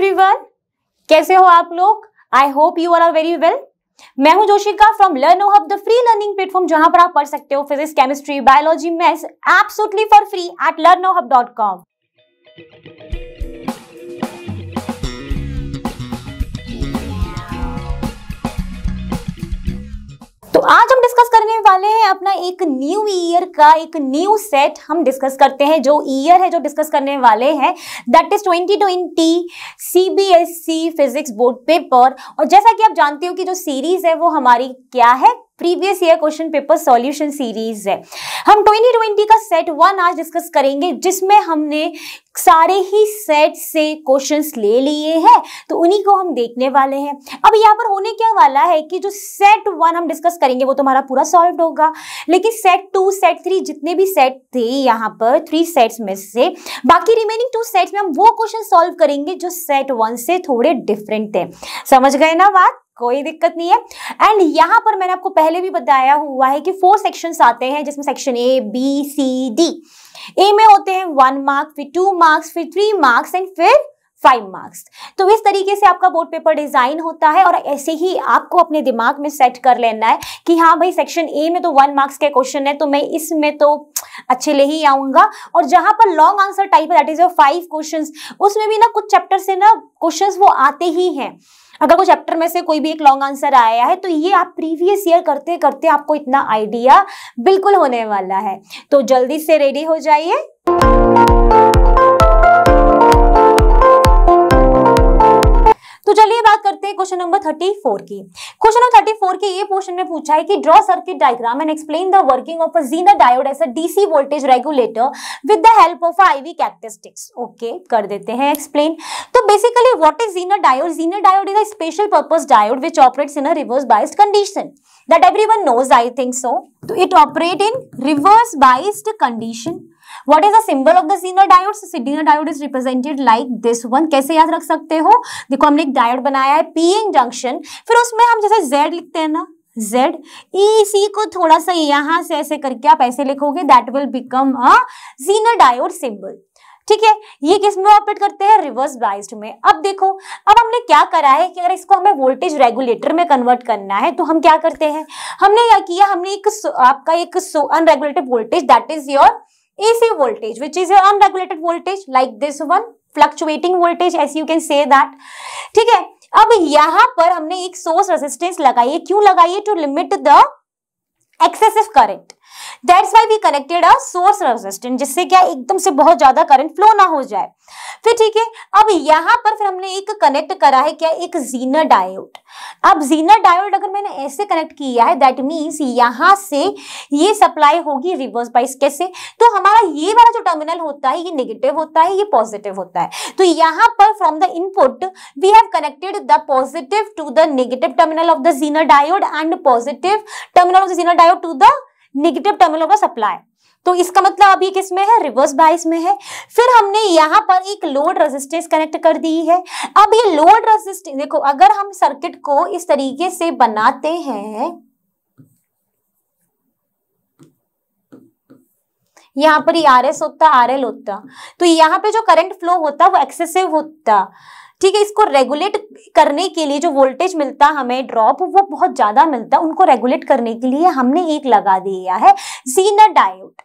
Everyone कैसे हो आप लोग I hope you are are very well मैं हूं Joshika from Learn Hub the free learning platform जहां पर आप पढ़ सकते हो physics chemistry biology maths absolutely for free at Learn Hub dot com तो आज हम डिस्कस करने वाले हैं अपना एक न्यू ईयर का एक न्यू सेट हम डिस्कस करते हैं जो ईयर है जो डिस्कस करने वाले हैं दैट इज 2020 सी फिजिक्स बोर्ड पेपर और जैसा कि आप जानते हो कि जो सीरीज है वो हमारी क्या है previous year question paper solution series है हम 2020 का सेट वन आज डिस्कस करेंगे जिसमें हमने सारे ही सेट से क्वेश्चंस ले लिए हैं तो उन्हीं को हम देखने वाले हैं अब यहाँ पर होने क्या वाला है कि जो सेट वन हम डिस्कस करेंगे वो तो हमारा पूरा सॉल्व होगा लेकिन सेट टू सेट थ्री जितने भी सेट थे यहाँ पर थ्री सेट्स में से बाकी रिमेनिंग टू सेट्स में हम वो क्वेश्चन सॉल्व करेंगे जो सेट वन से थोड़े डिफरेंट थे समझ गए ना बात कोई दिक्कत नहीं है एंड यहाँ पर मैंने आपको पहले भी बताया हुआ है कि फोर सेक्शंस आते हैं जिसमें section A B C D A में होते हैं वन मार्क्स फिर टू मार्क्स फिर थ्री मार्क्स एंड फिर फाइव मार्क्स तो इस तरीके से आपका बोर्ड पेपर डिजाइन होता है और ऐसे ही आपको अपने दिमाग में सेट कर लेना है कि हाँ भाई सेक्शन ए में तो वन मार्क्स के क्वेश्चन है तो मैं इसमें तो अच्छे ले ही आऊंगा और जहां पर लॉन्ग आंसर टाइप है that is your five question उसमें भी ना कुछ चैप्टर से ना क्वेश्चन वो आते ही हैं अगर कोई चैप्टर में से कोई भी एक लॉन्ग आंसर आया है तो ये आप प्रीवियस ईयर करते करते आपको इतना आइडिया बिल्कुल होने वाला है तो जल्दी से रेडी हो जाइए तो चलिए बात करते हैं क्वेश्चन नंबर थर्टी फोर की क्वेश्चन नंबर फोर के ये पोर्शन में पूछा है कि draw circuit diagram and explain the working of a Zener diode as a DC voltage regulator with the help of IV characteristics okay कर देते हैं एक्सप्लेन तो basically what is Zener diode Zener diode is a special purpose diode which operates in a reverse biased condition that everyone knows I think so तो it operate in reverse biased condition what is the symbol of the Zener diode Zener diode is represented like this one कैसे याद रख सकते हो देखो हमने एक diode बनाया है पी एन जंक्शन फिर उसमें हम जैसे जेड लिखते हैं ना जेड इसी e, को थोड़ा सा यहां से ऐसे करके आप ऐसे लिखोगे that will become a Zener diode symbol ठीक है ये किस में ऑपरेट करते हैं रिवर्स बाइस्ड में अब देखो अब हमने क्या करा है कि अगर इसको हमें वोल्टेज रेगुलेटर में कन्वर्ट करना है तो हम क्या करते हैं हमने क्या किया हमने एक आपका एक unregulated voltage that is your AC voltage, which is an unregulated voltage like this one, fluctuating voltage as you can say that. ठीक है अब यहां पर हमने एक सोर्स रेजिस्टेंस लगाई है क्यों लगाई है to limit the excessive current that's why we connected a source resistant जिससे क्या एकदम से बहुत ज्यादा करंट फ्लो ना हो जाए फिर ठीक है अब यहां पर फिर हमने एक कनेक्ट करा है क्या एक जीनर डायोड अब जीनर डायोड अगर मैंने ऐसे कनेक्ट किया है दैट मीन्स यहां से ये सप्लाई होगी रिवर्स बाइस कैसे तो हमारा ये वाला जो टर्मिनल होता है ये नेगेटिव होता है ये पॉजिटिव होता है तो यहां पर from the input we have connected the positive to the negative terminal of the Zener diode and positive terminal of the Zener diode to the negative terminal होगा सप्लाई तो इसका मतलब अभी किस में है रिवर्स बाइस में है फिर हमने यहाँ पर एक लोड रेजिस्टेंस कनेक्ट कर दी है अब ये लोड रेजिस्टेंस देखो अगर हम सर्किट को इस तरीके से बनाते हैं यहाँ पर आर एस होता आर एल होता तो यहाँ पे जो करंट फ्लो होता वो एक्सेसिव होता ठीक है इसको रेगुलेट करने के लिए जो वोल्टेज मिलता हमें ड्रॉप वो बहुत ज्यादा मिलता है उनको रेगुलेट करने के लिए हमने एक लगा दिया है सीना डायोड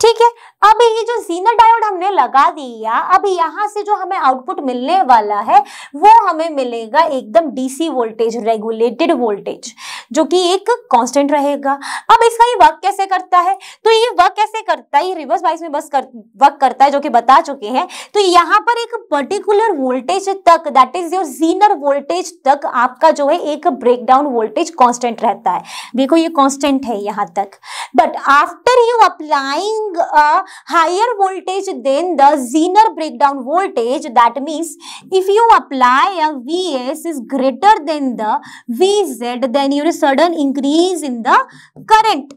ठीक है अब ये जो जीनर डायोड हमने लगा दिया अब यहाँ से जो हमें आउटपुट मिलने वाला है वो हमें मिलेगा एकदम डीसी वोल्टेज रेगुलेटेड वोल्टेज जो कि एक कांस्टेंट रहेगा अब इसका ये वर्क कैसे करता है तो ये वर्क कैसे करता है ये रिवर्स वाइज में बस कर, वर्क करता है जो कि बता चुके हैं तो यहाँ पर एक पर्टिकुलर वोल्टेज तक that is your Zener voltage तक आपका जो है एक ब्रेकडाउन वोल्टेज कॉन्स्टेंट रहता है देखो ये कॉन्स्टेंट है यहाँ तक but after you applying having a higher voltage than the zener breakdown voltage that means if you apply a Vs is greater than the Vz then your sudden increase in the current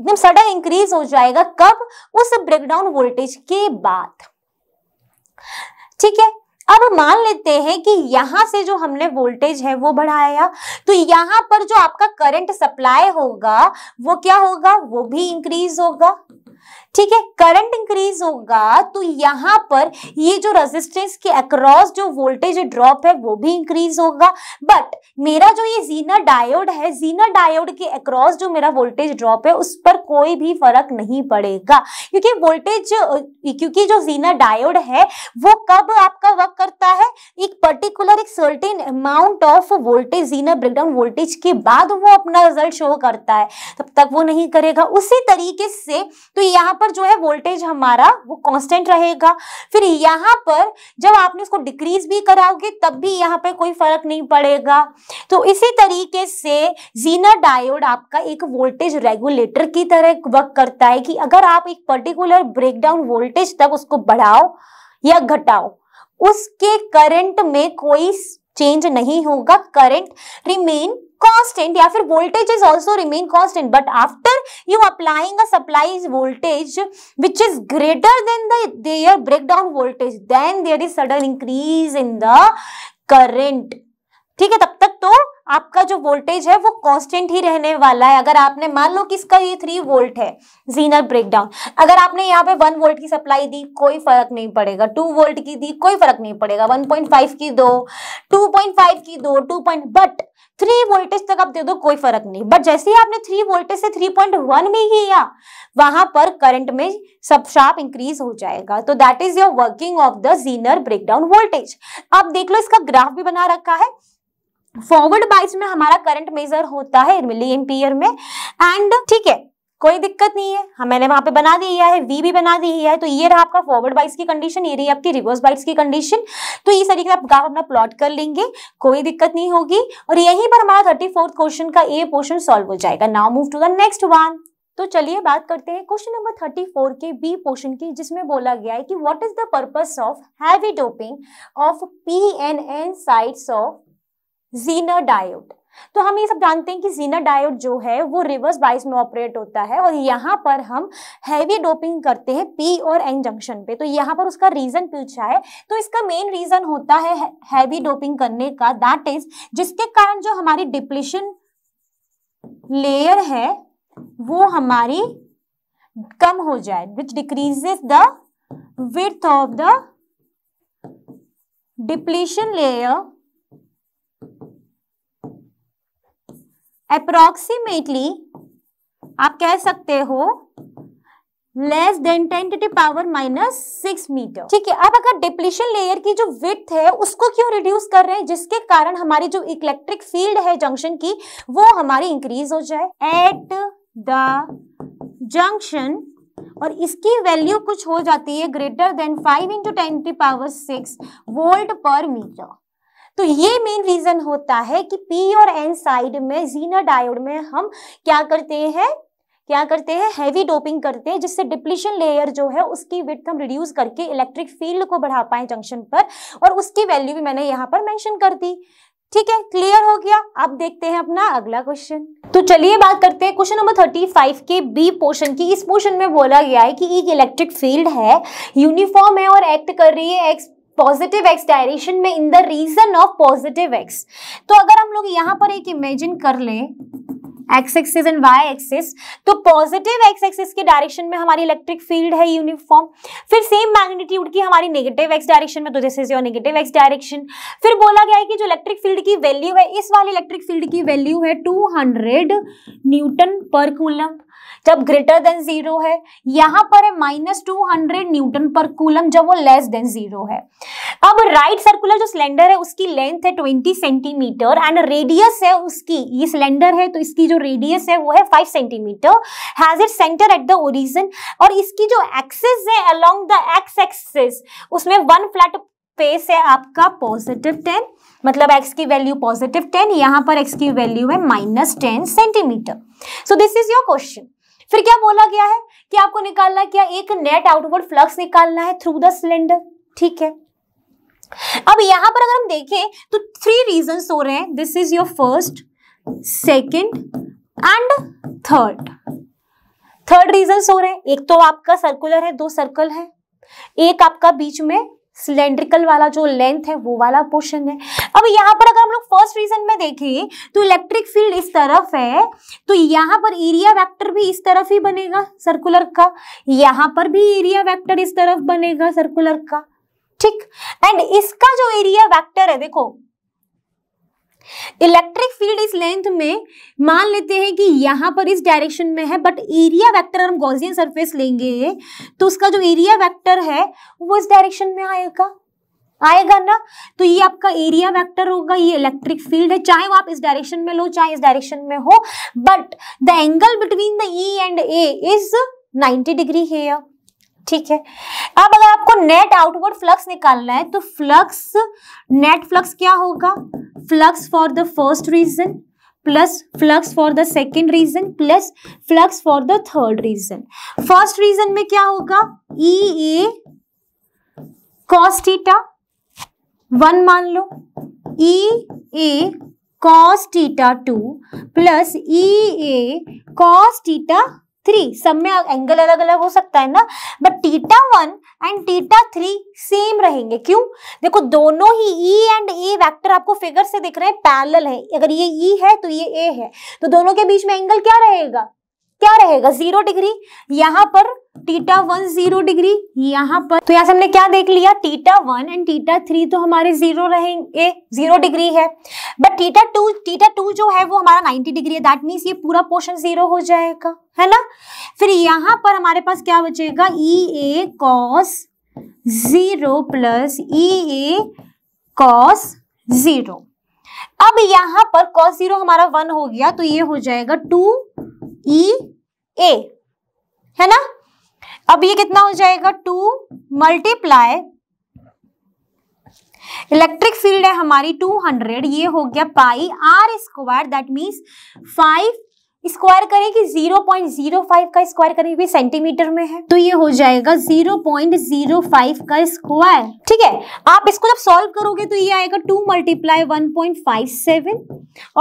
एकदम sudden increase हो जाएगा कब उस breakdown voltage के बाद ठीक है अब मान लेते हैं कि यहां से जो हमने वोल्टेज है वो बढ़ाया तो यहां पर जो आपका करंट सप्लाई होगा वो क्या होगा वो भी इंक्रीज होगा ठीक है करंट इंक्रीज होगा तो यहाँ पर ये जो रेजिस्टेंस के अक्रॉस जो वोल्टेज ड्रॉप है वो भी इंक्रीज होगा बट मेरा जो ये जीना डायोड है जीना डायोड के अक्रॉस जो मेरा वोल्टेज ड्रॉप है उस पर कोई भी फर्क नहीं पड़ेगा क्योंकि वोल्टेज क्योंकि जो जीना डायोड है वो कब आपका वर्क करता है एक पर्टिकुलर एक certain amount of voltage Zener breakdown voltage के बाद वो अपना रिजल्ट शो करता है तब तक वो नहीं करेगा उसी तरीके से तो यहाँ पर जो है वोल्टेज हमारा वो कांस्टेंट रहेगा फिर यहाँ पर जब आपने उसको डिक्रीज भी कराओगे तब भी यहाँ पे कोई फर्क नहीं पड़ेगा तो इसी तरीके से जीना डायोड आपका एक वोल्टेज रेगुलेटर की तरह वर्क करता है कि अगर आप एक पर्टिकुलर ब्रेकडाउन वोल्टेज तक उसको बढ़ाओ या घटाओ उसके करंट में कोई चेंज नहीं होगा करंट रिमेन constant या फिर voltage is also remain constant but after you applying a supply voltage which is greater than the their breakdown voltage then there is sudden increase in the current ठीक है तब तक तो आपका जो voltage है वो कांस्टेंट ही रहने वाला है अगर आपने मान लो कि इसका ये थ्री वोल्ट है जीनर ब्रेकडाउन अगर आपने यहाँ पे वन वोल्ट की सप्लाई दी कोई फर्क नहीं पड़ेगा टू वोल्ट की दी कोई फर्क नहीं पड़ेगा वन पॉइंट फाइव की दो टू पॉइंट फाइव की दो two point but three voltage तक आप दे दो कोई फर्क नहीं बट जैसे ही आपने थ्री वोल्टेज से थ्री पॉइंट वन में या वहां पर करंट में सब शार्प इंक्रीज हो जाएगा तो that is your working of the Zener breakdown voltage आप देख लो इसका ग्राफ भी बना रखा है फॉरवर्ड बाइज में हमारा करंट मेजर होता है मिलियन पीयर में एंड ठीक है कोई दिक्कत नहीं है हम हाँ, मैंने वहां पे बना दिया है वी भी बना दी है तो ये रहा आपका फॉरवर्ड बाइस की कंडीशन ये रही आपकी रिवर्स बाइस की कंडीशन तो इस तरीके से आप ग्राफ अपना प्लॉट कर लेंगे कोई दिक्कत नहीं होगी और यहीं पर हमारा थर्टी फोर्थ क्वेश्चन का ए पोर्शन सॉल्व हो जाएगा now move to the next one तो चलिए बात करते हैं क्वेश्चन नंबर थर्टी फोर के बी पोर्शन की जिसमें बोला गया है कि what is the purpose of heavy doping of P N N sides of Zener diode तो हम ये सब जानते हैं कि जीना डायोड जो है वो रिवर्स बाइस में ऑपरेट होता है और यहाँ पर हम हैवी डोपिंग करते हैं पी और एन जंक्शन पे तो यहाँ पर उसका रीजन पूछा है तो इसका मेन रीजन होता है हैवी डोपिंग करने का दैट इज जिसके कारण जो हमारी डिप्लीशन लेयर है वो हमारी कम हो जाए which decreases the width of the depletion layer approximately आप कह सकते हो less than ten to the power minus six metre ठीक है अब अगर डिप्लीशन लेयर की जो विथ है उसको क्यों रिड्यूस कर रहे हैं जिसके कारण हमारी जो इलेक्ट्रिक फील्ड है जंक्शन की वो हमारी इंक्रीज हो जाए एट द जंक्शन और इसकी वैल्यू कुछ हो जाती है greater than five into ten to power six volt per metre तो ये मेन रीजन होता है कि पी और एन साइड में जीना डायोड में हम क्या करते हैं क्या करते हैं हैवी डोपिंग करते हैं जिससे डिप्लीशन लेयर जो है उसकी विथ हम रिड्यूस करके इलेक्ट्रिक फील्ड को बढ़ा पाए जंक्शन पर और उसकी वैल्यू भी मैंने यहाँ पर मेंशन कर दी ठीक है क्लियर हो गया अब देखते हैं अपना अगला क्वेश्चन तो चलिए बात करते हैं क्वेश्चन नंबर थर्टी फाइव के बी पोर्शन की इस पोर्शन में बोला गया है कि एक इलेक्ट्रिक फील्ड है यूनिफॉर्म है और एक्ट कर रही है एक्स पॉजिटिव एक्स डायरेक्शन में in the region of positive x तो अगर हम लोग यहाँ पर एक इमेजिन कर ले x axis and y axis तो पॉजिटिव एक्स एक्सिस के डायरेक्शन में हमारी इलेक्ट्रिक फील्ड है यूनिफॉर्म फिर सेम मैग्नीट्यूड की हमारी नेगेटिव एक्स डायरेक्शन में तो this is your negative x direction फिर बोला गया है कि जो इलेक्ट्रिक फील्ड की वैल्यू है इस वाली इलेक्ट्रिक फील्ड की वैल्यू है 200 न्यूटन पर कूलम जब ग्रेटर देन जीरो है यहाँ पर है minus two hundred newton per coulomb जब वो लेस देन जीरो है अब राइट सर्कुलर जो सिलेंडर है उसकी लेंथ है ट्वेंटी सेंटीमीटर एंड रेडियस है उसकी ये सिलेंडर है तो इसकी जो रेडियस है वो है five centimetre has it centre at the origin और इसकी जो एक्सेस है अलोंग द एक्स एक्सेस उसमें वन फ्लैट फेस है आपका पॉजिटिव टेन मतलब एक्स की वैल्यू पॉजिटिव टेन यहाँ पर एक्स की वैल्यू है minus ten centimetre so this is your question फिर क्या बोला गया है कि आपको निकालना क्या एक नेट आउटवर्ड फ्लक्स निकालना है थ्रू द सिलेंडर ठीक है अब यहां पर अगर हम देखें तो थ्री रीजन हो रहे हैं this is your first second and third third region हो रहे हैं एक तो आपका सर्कुलर है दो सर्कल है एक आपका बीच में सिलेंड्रिकल वाला जो लेंथ है वो वाला पोर्शन है अब यहाँ पर अगर हम लोग फर्स्ट रीजन में देखें तो इलेक्ट्रिक फील्ड इस तरफ है तो यहाँ पर एरिया वेक्टर भी इस तरफ ही बनेगा सर्कुलर का यहाँ पर भी एरिया वेक्टर इस तरफ बनेगा सर्कुलर का ठीक एंड इसका जो एरिया वेक्टर है देखो इलेक्ट्रिक फील्ड इस लेंथ में मान लेते हैं कि यहां पर इस डायरेक्शन में है बट एरिया वेक्टर हम गॉसियन सरफेस लेंगे तो उसका जो एरिया वेक्टर है वो इस डायरेक्शन में आएगा आएगा ना तो ये आपका एरिया वेक्टर होगा ये इलेक्ट्रिक फील्ड है चाहे वो आप इस डायरेक्शन में लो चाहे इस डायरेक्शन में हो but the angle between the E and A is 90 degree है ठीक है अब अगर आपको नेट आउटवर्ड फ्लक्स निकालना है तो फ्लक्स नेट फ्लक्स क्या होगा flux for the first region plus flux for the second region plus flux for the third region first region में क्या होगा ई ए कॉस्टिटा वन मान लो E A cos theta two plus E A cos theta three सब में angle अलग अलग हो सकता है ना but theta one and theta three same रहेंगे क्यों देखो दोनों ही ई एंड ए वेक्टर आपको फिगर से दिख रहे हैं पैरेलल है अगर ये ई e है तो ये ए है तो दोनों के बीच में एंगल क्या रहेगा क्या रहेगा जीरो डिग्री यहां पर टीटा वन जीरो डिग्री यहां पर तो यहां से हमने क्या देख लिया theta one and theta three तो हमारे जीरो रहेंगे जीरो डिग्री है but theta two theta two जो है वो हमारा नाइनटी डिग्री है दैट मीन्स ये पूरा पोर्शन जीरो हो जाएगा है ना फिर यहां पर हमारे पास क्या बचेगा E A cos zero plus E A cos zero अब यहां पर कॉस जीरो हमारा वन हो गया तो ये हो जाएगा टू ई ए है ना अब ये कितना हो जाएगा टू मल्टीप्लाई इलेक्ट्रिक फील्ड है हमारी 200 ये हो गया pi R square that means five square करें कि 0.05 का स्क्वायर करें भी सेंटीमीटर में है तो ये हो जाएगा 0.05 का स्क्वायर ठीक है आप इसको जब सॉल्व करोगे तो ये आएगा 2 मल्टीप्लाई 1.57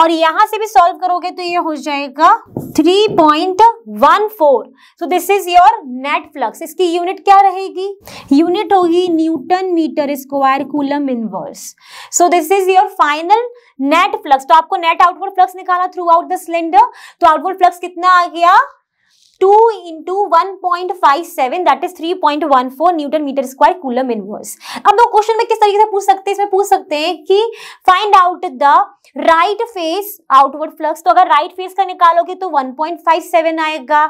और यहां से भी सॉल्व करोगे तो ये हो जाएगा 3.14 so this is your net flux इसकी यूनिट क्या रहेगी यूनिट होगी newton metre square coulomb inverse so this is your final net flux तो आपको नेट आउटवर्ड फ्लक्स निकाला थ्रू आउट द सिलेंडर तो आउटवर्ड फ्लक्स कितना आ गया two into one point five seven that is three point one four newton metre square coulomb inverse अब लोग question में किस तरीके से पूछ सकते हैं इसमें पूछ सकते हैं कि find out the right face outward flux तो अगर राइट right फेस का निकालोगे तो वन पॉइंट फाइव सेवन आएगा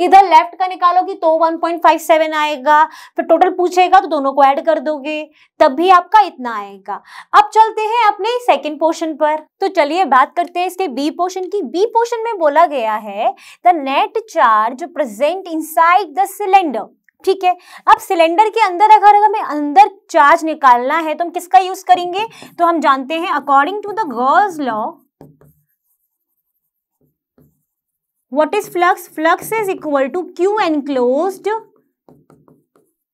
इधर लेफ्ट का निकालोगे तो वन पॉइंट फाइव सेवन आएगा फिर टोटल पूछेगा तो दोनों को ऐड कर दोगे तब भी आपका इतना आएगा अब चलते हैं अपने सेकेंड पोर्शन पर तो चलिए बात करते हैं इसके बी पोर्शन की बी पोर्शन में बोला गया है द नेट चार्ज जो प्रेजेंट इनसाइड द सिलेंडर ठीक है अब सिलेंडर के अंदर अगर हमें अंदर चार्ज निकालना है तो हम किसका यूज करेंगे तो हम जानते हैं according to the Gauss's law what is flux flux is equal to Q enclosed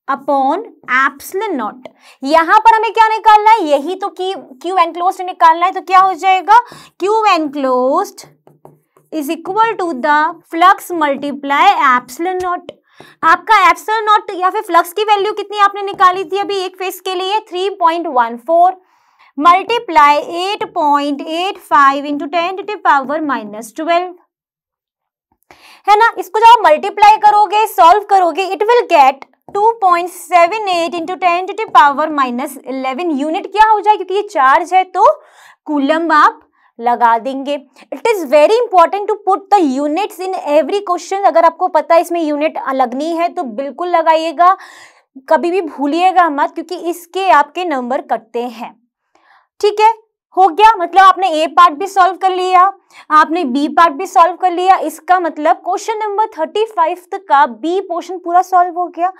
upon epsilon naught यहां पर हमें क्या निकालना है यही तो की क्यू एनक्लोज निकालना है तो क्या हो जाएगा Q enclosed is equal to the flux multiply epsilon naught आपका एप्सल नॉट या फिर फ्लक्स की वैल्यू कितनी आपने निकाली थी अभी एक फेस के लिए three point one four multiply eight point eight five into ten to power minus twelve है ना इसको जब आप मल्टीप्लाई करोगे सॉल्व करोगे it will get 2.78 point seven eight into ten to power minus eleven unit क्या हो जाए क्योंकि ये चार्ज है तो कूलम आप लगा देंगे it is very important to put the units in every question अगर आपको पता है इसमें यूनिट लगनी है तो बिल्कुल लगाइएगा कभी भी भूलिएगा मत क्योंकि इसके आपके नंबर कटते हैं ठीक है हो गया मतलब आपने ए पार्ट भी सॉल्व कर लिया आपने बी पार्ट भी सॉल्व कर लिया इसका मतलब क्वेश्चन नंबर थर्टी फाइव का बी पोर्शन पूरा सॉल्व हो गया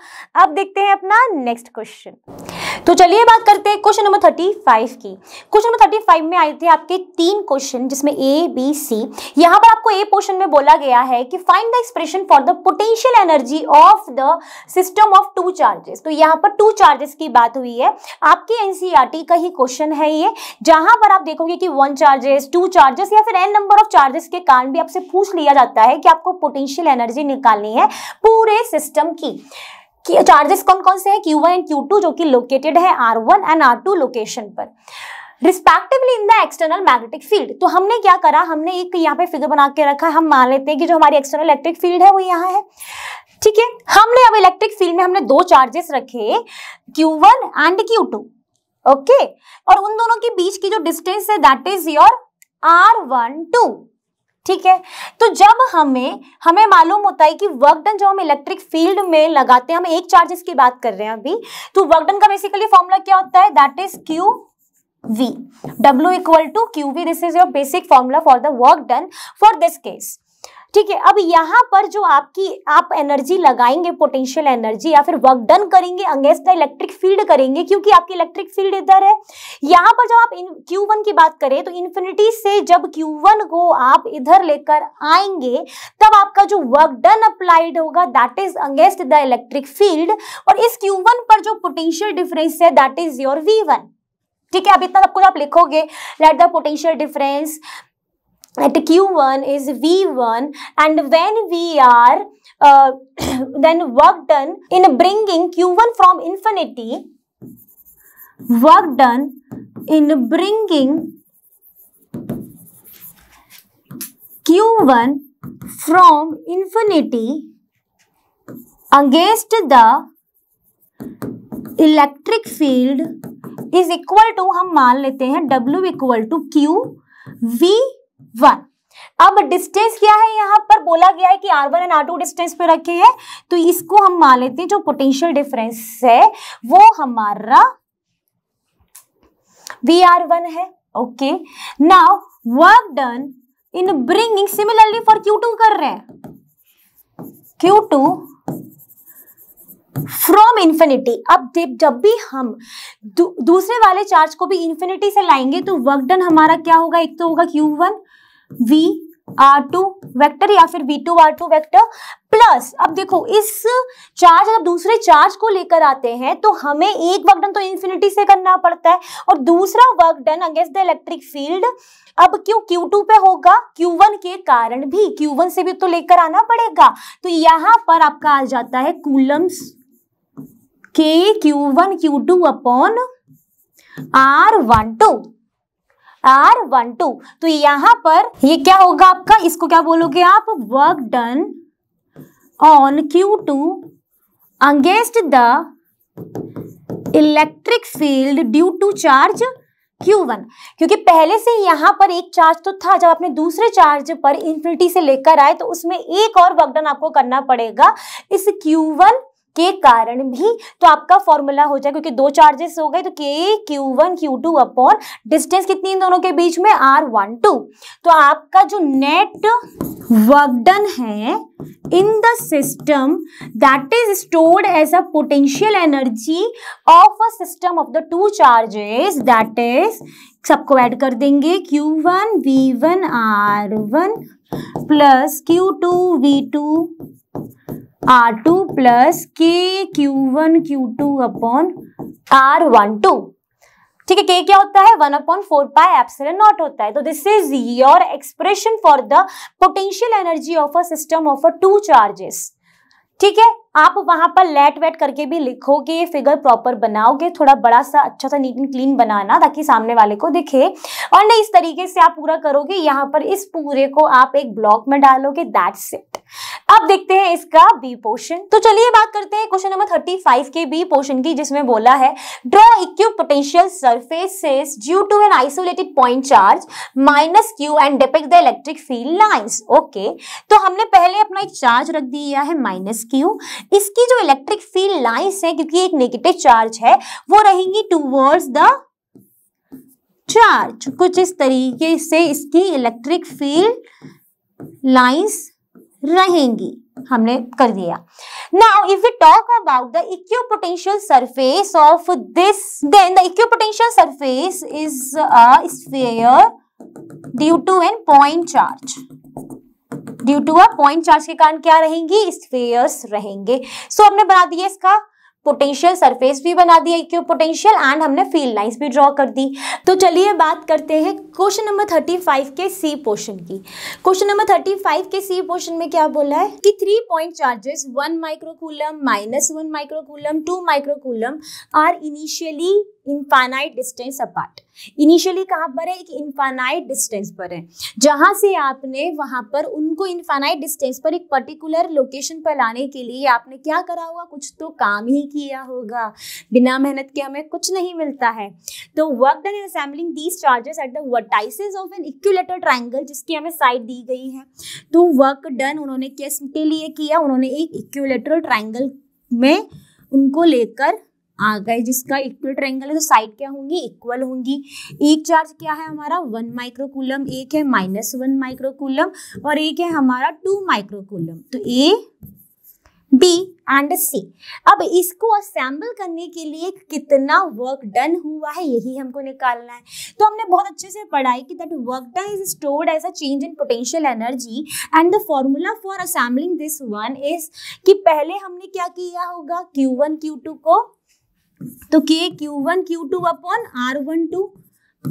अब देखते हैं अपना नेक्स्ट क्वेश्चन तो चलिए बात करते हैं क्वेश्चन नंबर थर्टी फाइव की क्वेश्चन नंबर थर्टी फाइव में आए थे आपके तीन क्वेश्चन जिसमें ए बी सी यहाँ पर आपको ए पोर्शन में बोला गया है कि find the expression for the potential energy of the system of two charges तो यहाँ पर टू चार्जेस की बात हुई है आपके एनसीईआरटी e का ही क्वेश्चन है ये जहां पर आप देखोगे कि वन चार्जेस टू चार्जेस या फिर एन नंबर ऑफ चार्जेस के कारण भी आपसे पूछ लिया जाता है कि आपको पोटेंशियल एनर्जी निकालनी है पूरे सिस्टम की चार्जेस कौन कौन से हैं Q1 एंड Q2 जो कि लोकेटेड है R1 and R two location पर respectively in the external magnetic field तो हमने क्या करा हमने एक यहाँ पे फिगर बना के रखा हम मान लेते हैं कि जो हमारी एक्सटर्नल इलेक्ट्रिक फील्ड है वो यहाँ है ठीक है हमने अब इलेक्ट्रिक फील्ड में हमने दो चार्जेस रखे Q1 and Q to okay और उन दोनों के बीच की जो डिस्टेंस है that is your R one two ठीक है तो जब हमें हमें मालूम होता है कि वर्कडन जो हम इलेक्ट्रिक फील्ड में लगाते हैं हम एक चार्जेस की बात कर रहे हैं अभी तो वर्कडन का बेसिकली फॉर्मूला क्या होता है that is Q V. W equal to QV. This is your basic formula for the work done for this case. ठीक है अब यहाँ पर जो आपकी आप एनर्जी लगाएंगे पोटेंशियल एनर्जी या फिर वर्क डन करेंगे अंगेस्ट द इलेक्ट्रिक फील्ड करेंगे क्योंकि आपकी इलेक्ट्रिक फील्ड इधर है यहाँ पर जब आप क्यू वन की बात करें तो इन्फिनिटी से जब क्यू वन को आप इधर लेकर आएंगे तब आपका जो वर्क डन अप्लाइड होगा that is against the electric field और इस क्यू वन पर जो पोटेंशियल डिफरेंस है that is your V one ठीक है अब इतना सब कुछ आप लिखोगे let the potential difference at q1 is v1 and when we are uh, then work done in bringing q1 from infinity work done in bringing q1 from infinity against the electric field is equal to. हम मान लेते हैं W equal to Q V one अब distance क्या है यहां पर बोला गया है कि R one and R two distance पे रखे हैं तो इसको हम मान लेते हैं जो पोटेंशियल डिफरेंस है वो हमारा वी आर वन है okay now work done in bringing similarly for Q two कर रहे हैं क्यू टू फ्रॉम इंफिनिटी अब जब भी हम दू, दूसरे वाले चार्ज को भी इंफिनिटी से लाएंगे तो वर्क डन हमारा क्या होगा एक तो होगा Q1 we are two vector या फिर V two R two vector plus अब देखो इस चार्ज अगर दूसरे चार्ज को लेकर आते हैं तो हमें एक वर्क डन तो इन्फिनिटी से करना पड़ता है और दूसरा work done against the electric field अब क्यों Q2 पे होगा Q1 के कारण भी Q1 से भी तो लेकर आना पड़ेगा तो यहां पर आपका आ जाता है कूलम्स के Q1 Q2 upon R12 are one to तो यहां पर ये क्या होगा आपका इसको क्या बोलोगे आप work done on Q two against the electric field due to charge Q1 क्योंकि पहले से यहां पर एक चार्ज तो था जब आपने दूसरे चार्ज पर इंफिनिटी से लेकर आए तो उसमें एक और वर्कडन आपको करना पड़ेगा इस Q1 के कारण भी तो आपका फॉर्मूला हो जाए क्योंकि दो चार्जेस हो गए तो K Q one Q two upon distance कितनी इन दोनों के बीच में आर वन टू तो आपका जो नेट वर्कडन है in the system that is stored as a potential energy of a system of the two charges that is सबको ऐड कर देंगे Q one V one R one plus Q two V two R two plus K Q one Q two upon R one two ठीक है K क्या होता है one upon four pi epsilon naught होता है तो this is your expression for the potential energy of a system of a two charges ठीक है आप वहां पर लेट वेट करके भी लिखोगे फिगर प्रॉपर बनाओगे थोड़ा बड़ा सा अच्छा सा नीट एंड क्लीन बनाना ताकि सामने वाले को दिखे और नहीं इस तरीके से आप पूरा करोगे यहाँ पर इस पूरे को आप एक ब्लॉक में डालोगे दैट्स इट अब देखते हैं इसका बी पोर्शन तो चलिए बात करते हैं क्वेश्चन नंबर थर्टी फाइव के बी पोर्शन की जिसमें बोला है draw equipotential surfaces due to an isolated point charge minus Q and depict the electric field lines okay तो हमने पहले अपना एक चार्ज रख दिया है माइनस क्यू इसकी जो इलेक्ट्रिक फील्ड लाइन्स है क्योंकि एक नेगेटिव चार्ज है वो रहेंगी टूवर्ड्स द चार्ज कुछ इस तरीके से इसकी इलेक्ट्रिक फील्ड लाइन्स रहेंगी हमने कर दिया now if you talk about the equipotential surface of this then the equipotential surface is a sphere due to an point charge due to a point charge के कारण क्या रहेंगी स्फेयर्स रहेंगे सो so, हमने बना दिया इसका पोटेंशियल सरफेस भी बना दिया पोटेंशियल एंड हमने फील्ड लाइंस भी ड्रॉ कर दी तो चलिए बात करते हैं क्वेश्चन नंबर थर्टी फाइव के सी पोर्शन की क्वेश्चन नंबर थर्टी फाइव के सी पोर्शन में क्या बोला है कि three point charges one microcoulomb minus one microcoulomb two microcoulomb are initially infinite distance apart initially कहाँ पर है एक इनफाइनाइट डिस्टेंस पर है जहाँ से आपने वहाँ पर उनको इनफाइनाइट डिस्टेंस पर एक पर्टिकुलर लोकेशन पर लाने के लिए आपने क्या करा होगा कुछ तो काम ही किया होगा बिना मेहनत के हमें कुछ नहीं मिलता है तो work done in assembling these charges at the vertices of an equilateral triangle जिसकी हमें साइड दी गई है तो वर्क डन उन्होंने किस के लिए किया उन्होंने एक इक्यूलेटर ट्राइंगल में उनको लेकर आ गए जिसका इक्वल ट्रायंगल है तो साइड क्या होंगी इक्वल होंगी एक चार्ज क्या है हमारा वन माइक्रोकुलम एक है माइनस वन माइक्रोकुलम और एक है हमारा टू माइक्रोकुलम तो ए बी एंड सी अब इसको असेंबल करने के लिए कितना वर्क डन हुआ है यही हमको निकालना है तो हमने बहुत अच्छे से पढ़ाई कि that work done is stored as a change in potential energy and the formula for assembling this one is कि पहले हमने क्या किया होगा Q1 Q2 को तो K Q one Q two upon R one two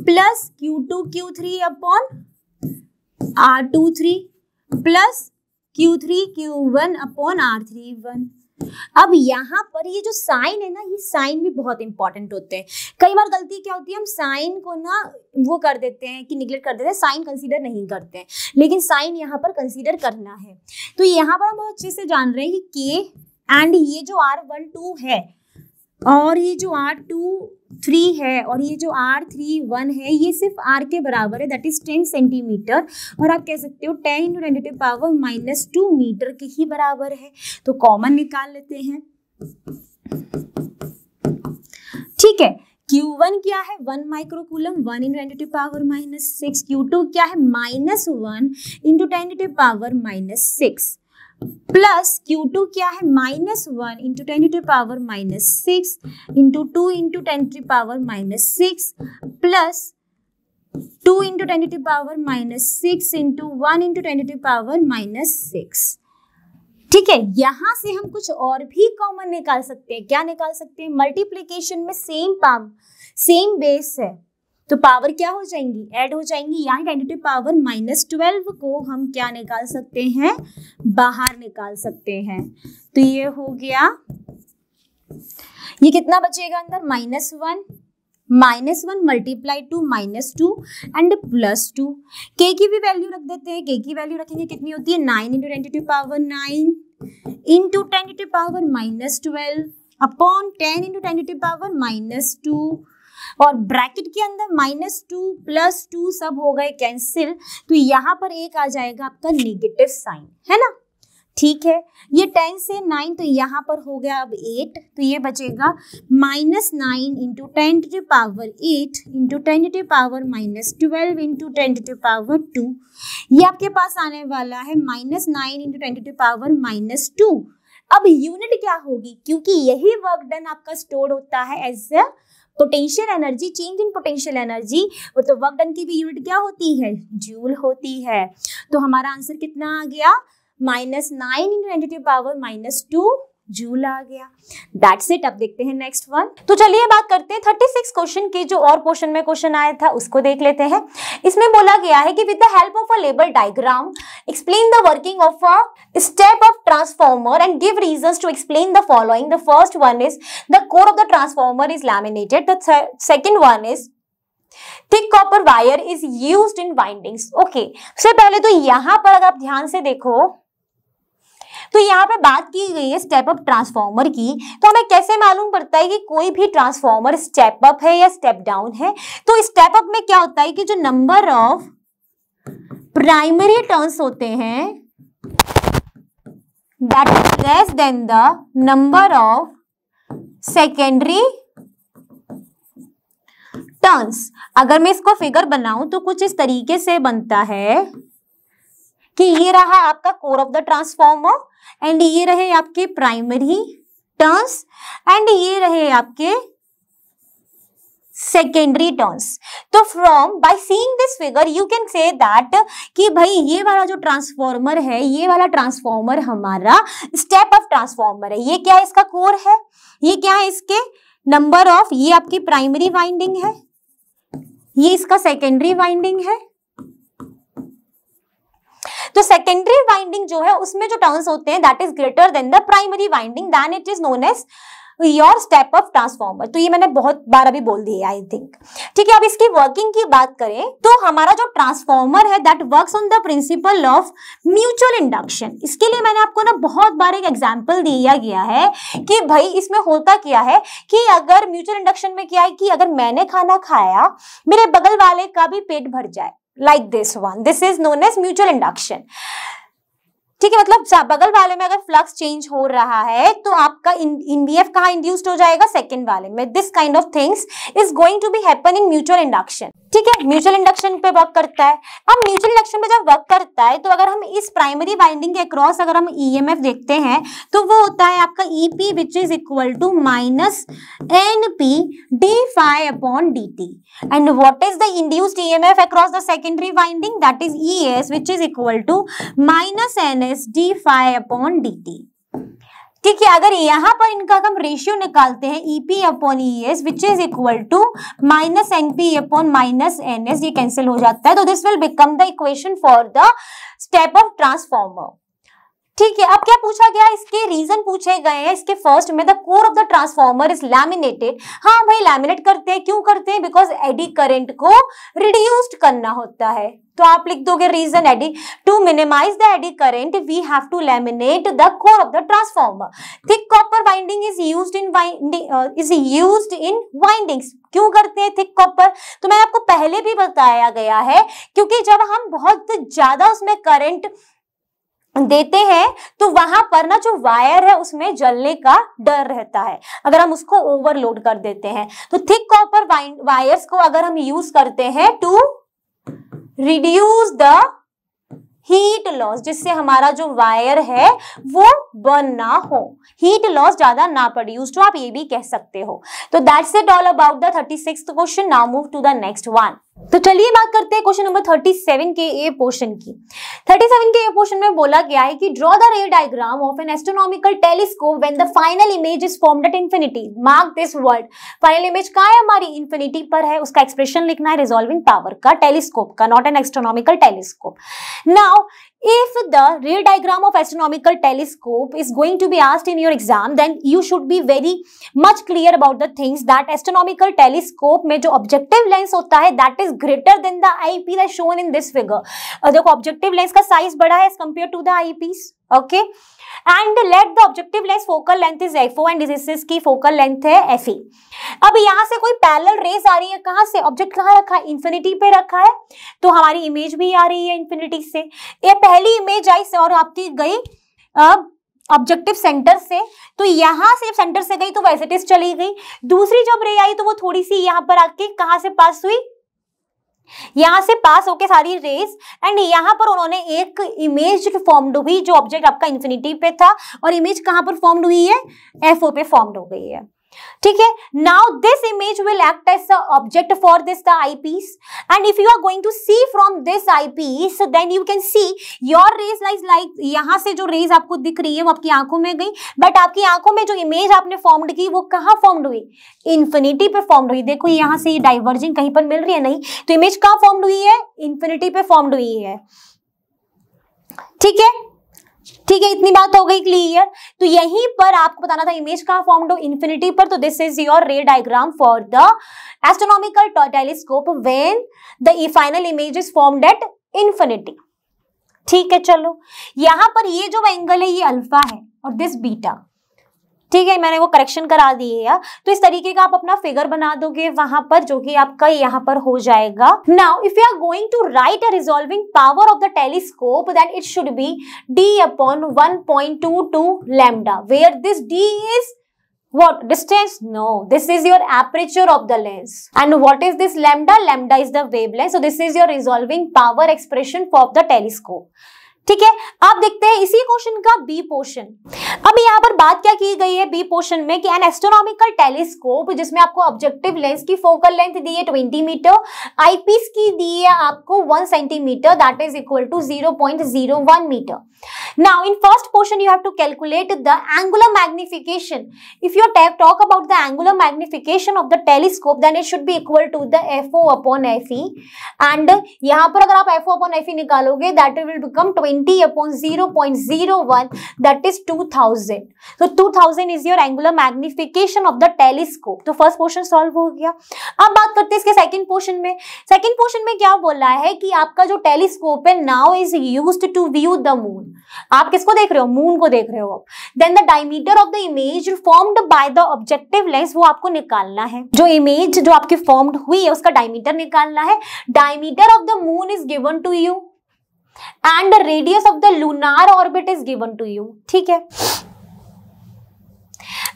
plus Q two Q three upon R two three plus Q three Q one upon R three one अब यहाँ पर ये जो साइन है ना ये साइन भी बहुत इंपॉर्टेंट होते हैं कई बार गलती क्या होती है हम साइन को ना वो कर देते हैं कि निगलेक्ट कर देते हैं साइन कंसीडर नहीं करते हैं लेकिन साइन यहाँ पर कंसीडर करना है तो यहाँ पर हम बहुत अच्छे से जान रहे हैं कि के एंड ये जो आर वन टू है और ये जो आर टू थ्री है और ये जो आर थ्री वन है ये सिर्फ आर के बराबर है दैट इज टेन सेंटीमीटर और आप कह सकते हो ten into ten to power minus two metre के ही बराबर है तो कॉमन निकाल लेते हैं ठीक है Q1 क्या है one microcoulomb one into ten to power minus six Q two क्या है minus one into ten to power minus six plus Q two क्या है minus one into ten to power minus six into two into ten to power minus six plus two into ten to power minus six into one into ten to power minus six ठीक है यहां से हम कुछ और भी common निकाल सकते हैं क्या निकाल सकते हैं मल्टीप्लीकेशन में सेम पावर सेम बेस है तो पावर क्या हो जाएंगी ऐड हो जाएंगी यहाँ आइडेंटिटी पावर माइनस ट्वेल्व को हम क्या निकाल सकते हैं बाहर निकाल सकते हैं तो ये हो गया ये कितना बचेगा अंदर minus one minus one multiply two minus two and plus two के की भी वैल्यू रख देते हैं के की वैल्यू रखेंगे कितनी होती है nine into ten to power nine into ten to power minus twelve upon ten into ten to power minus two और ब्रैकेट के अंदर माइनस टू प्लस टू सब हो गए कैंसिल तो यहाँ पर एक आ जाएगा आपका नेगेटिव साइन है ना ठीक है ये टेन से नाइन तो यहाँ पर हो गया अब एट तो ये बचेगा minus nine into ten to power eight into ten to power minus twelve into ten to power two ये आपके पास आने वाला है minus nine into ten to power minus two अब यूनिट क्या होगी क्योंकि यही वर्क डन आपका स्टोर होता है as a potential energy change in potential energy और तो वर्क डन की भी यूनिट क्या होती है जूल होती है तो हमारा आंसर कितना आ गया minus nine into ten power minus two joule आ गया दैट्स इट अब देखते हैं नेक्स्ट वन तो चलिए बात करते हैं थर्टी सिक्स क्वेश्चन के जो और क्वेश्चन में क्वेश्चन आया था उसको देख लेते हैं इसमें बोला गया है कि with the help of a labelled diagram explain the working of a step up transformer and give reasons to explain the following the first one is the core of the transformer is laminated the second one is thick copper wire is used in windings okay सबसे पहले तो यहां पर अगर आप ध्यान से देखो तो यहाँ पे बात की गई है स्टेप अप ट्रांसफॉर्मर की तो हमें कैसे मालूम पड़ता है कि कोई भी ट्रांसफॉर्मर स्टेप अप है या स्टेप डाउन है तो स्टेप अप में क्या होता है कि जो नंबर ऑफ प्राइमरी टर्न्स होते हैं that is less than the number of secondary turns अगर मैं इसको फिगर बनाऊं तो कुछ इस तरीके से बनता है कि ये रहा आपका core of the transformer and ये रहे आपके प्राइमरी टर्न्स एंड ये रहे आपके सेकेंडरी टर्न्स तो from by seeing this figure you can say that कि भाई ये वाला जो ट्रांसफॉर्मर है ये वाला ट्रांसफॉर्मर हमारा स्टेप ऑफ ट्रांसफॉर्मर है ये क्या है इसका कोर है ये क्या है इसके नंबर ऑफ ये आपकी प्राइमरी वाइंडिंग है ये इसका सेकेंडरी वाइंडिंग है तो सेकेंडरी वाइंडिंग जो है उसमें जो टर्न्स होते हैं that is greater than the primary winding then it is known as your step up transformer तो ये मैंने बहुत बार अभी बोल दी है आई थिंक ठीक है अब इसकी वर्किंग की बात करें तो हमारा जो ट्रांसफॉर्मर है that work on the principle of mutual induction इसके लिए मैंने आपको ना बहुत बार एक एग्जाम्पल दिया गया है कि भाई इसमें होता क्या है कि अगर म्यूचुअल इंडक्शन में क्या है कि अगर मैंने खाना खाया मेरे बगल वाले का भी पेट भर जाए like this one this is known as mutual induction ठीक है मतलब बगल वाले में अगर फ्लक्स चेंज हो रहा है तो आपका इनबीएफ कहाँ इंड्यूस्ड हो जाएगा सेकंड वाले में this kind of things is going to be happen in mutual induction ठीक है म्यूचुअल इंडक्शन पे वर्क करता है अब म्यूचुअल इंडक्शन पे जब वर्क करता है तो अगर हम इस प्राइमरी वाइंडिंग के अक्रॉस अगर हम ईएमएफ e देखते हैं तो वो होता है आपका E P which is equal to minus N P D phi upon D T and what is the induced E M F across the secondary winding that is E S which is equal to minus N S D phi upon D T ठीक है अगर यहाँ पर इनका हम ratio निकालते हैं E P upon E S which is equal to minus N P upon minus N S ये कैंसिल हो जाता है तो this will become the equation for the step up transformer ठीक है अब क्या पूछा गया इसके रीजन पूछे गए हैं इसके फर्स्ट में the core of the transformer is laminated हाँ भाई लैमिनेट करते हैं क्यों करते हैं बिकॉज एडी करंट को रिड्यूस्ड करना होता है तो आप लिख दोगे reason eddy to minimise the eddy current we have to laminate the core of the transformer thick copper winding is use in is use in windings क्यों करते हैं थिक कॉपर तो मैंने आपको पहले भी बताया गया है क्योंकि जब हम बहुत ज्यादा उसमें करंट देते हैं तो वहां पर ना जो वायर है उसमें जलने का डर रहता है अगर हम उसको ओवरलोड कर देते हैं तो थिक कॉपर वायर्स को अगर हम यूज करते हैं to reduce the heat loss जिससे हमारा जो वायर है वो बर्न ना हो हीट लॉस ज्यादा ना पड़े यूज तो आप ये भी कह सकते हो तो that's it all about the thirty six question now move to the next one तो चलिए बात करते हैं क्वेश्चन नंबर 37 के ए पोर्शन की 37 के ए पोर्शन में बोला गया है कि draw the ray diagram of an astronomical telescope when the final image is formed at infinity mark this word final image का है हमारी इंफिनिटी पर है उसका एक्सप्रेशन लिखना है रिजॉल्विंग पावर का टेलीस्कोप का not an astronomical telescope now If the real diagram of astronomical telescope is going to be asked in your exam, then you should be very much clear about the things that astronomical telescope में जो objective lens होता है that is greater than the IEP that shown in this figure. देखो objective lens का size बड़ा है as compared to the IEPs. Okay. And let the objective lens focal length is F O and की focal length है F E e. अब यहाँ से कोई पैरल रेज आ रही है कहाँ से ऑब्जेक्ट कहाँ रखा है इन्फिनिटी पे रखा है तो हमारी इमेज भी आ रही है इन्फिनिटी से ये पहली इमेज आई से और आपकी गई अब ऑब्जेक्टिव सेंटर से तो यहाँ से जब सेंटर से गई तो वैसे चली गई दूसरी जब रे आई तो वो थोड़ी सी यहाँ पर आके कहाँ से पास हुई यहाँ से पास होके सारी रेस एंड यहाँ पर उन्होंने एक इमेज फॉर्मड हुई जो ऑब्जेक्ट आपका इन्फिनिटी पे था और इमेज कहाँ पर फॉर्मड हुई है एफ पे फॉर्मड हो गई है ठीक है now this image will act as the object for this the eyepiece and if you are going to see from this eyepiece then you can see your rays lies like यहां से जो raise आपको दिख रही है वो आपकी आंखों में गई बट आपकी आंखों में जो इमेज आपने फॉर्म्ड की वो कहाँ फॉर्म्ड हुई इन्फिनिटी पे फॉर्म्ड हुई देखो यहां से ये डाइवर्जिंग कहीं पर मिल रही है नहीं तो इमेज कहाँ फॉर्म्ड हुई है इन्फिनिटी पे फॉर्म्ड हुई है ठीक है ठीक है इतनी बात हो गई क्लियर तो यहीं पर आपको बताना था इमेज कहां फॉर्म हो इन्फिनिटी पर तो this is your ray diagram for the astronomical telescope when the final image is form at infinity ठीक है चलो यहां पर ये जो एंगल है ये अल्फा है और दिस बीटा ठीक है मैंने वो करेक्शन करा दी है तो इस तरीके का आप अपना फिगर बना दोगे वहां पर जो कि आपका यहाँ पर हो जाएगा now if you are going to write a resolving power of the telescope then it should be D upon one point two two lambda where this D is What distance? No, this is your aperture of the lens. And what is this lambda? Lambda is the wavelength. So this is your resolving power expression for the telescope. ठीक है आप देखते हैं इसी question का B portion अब यहाँ पर बात क्या की गई है बी पोर्शन में कि एन एस्ट्रोनॉमिकल टेलीस्कोप जिसमें आपको ऑब्जेक्टिव लेंस की फोकल लेंथ दी है ट्वेंटी मीटर आईपीस की दी है आपको one centimetre that is equal to zero zero point one metre now in first portion you have to calculate the angular magnification if you talk about the angular magnification of the telescope then it should be equal to the F O upon F E and यहाँ पर अगर आप F O upon F E निकालोगे that will become twenty 20 upon 0.01 that is 2000 so 2000 is your angular magnification of the telescope तो first portion solve हो गया अब बात करते हैं इसके सेकंड पोर्शन में सेकंड पोर्शन में क्या बोला है कि आपका जो टेलीस्कोप है now is used to view the moon आप किसको देख रहे हो मून को देख रहे हो आप then the diameter of the image formed by the objective lens वो आपको निकालना है जो इमेज जो आपकी फॉर्म्ड हुई है उसका डायमीटर निकालना है diameter of the moon is given to you and radius of the lunar orbit is given to you ठीक है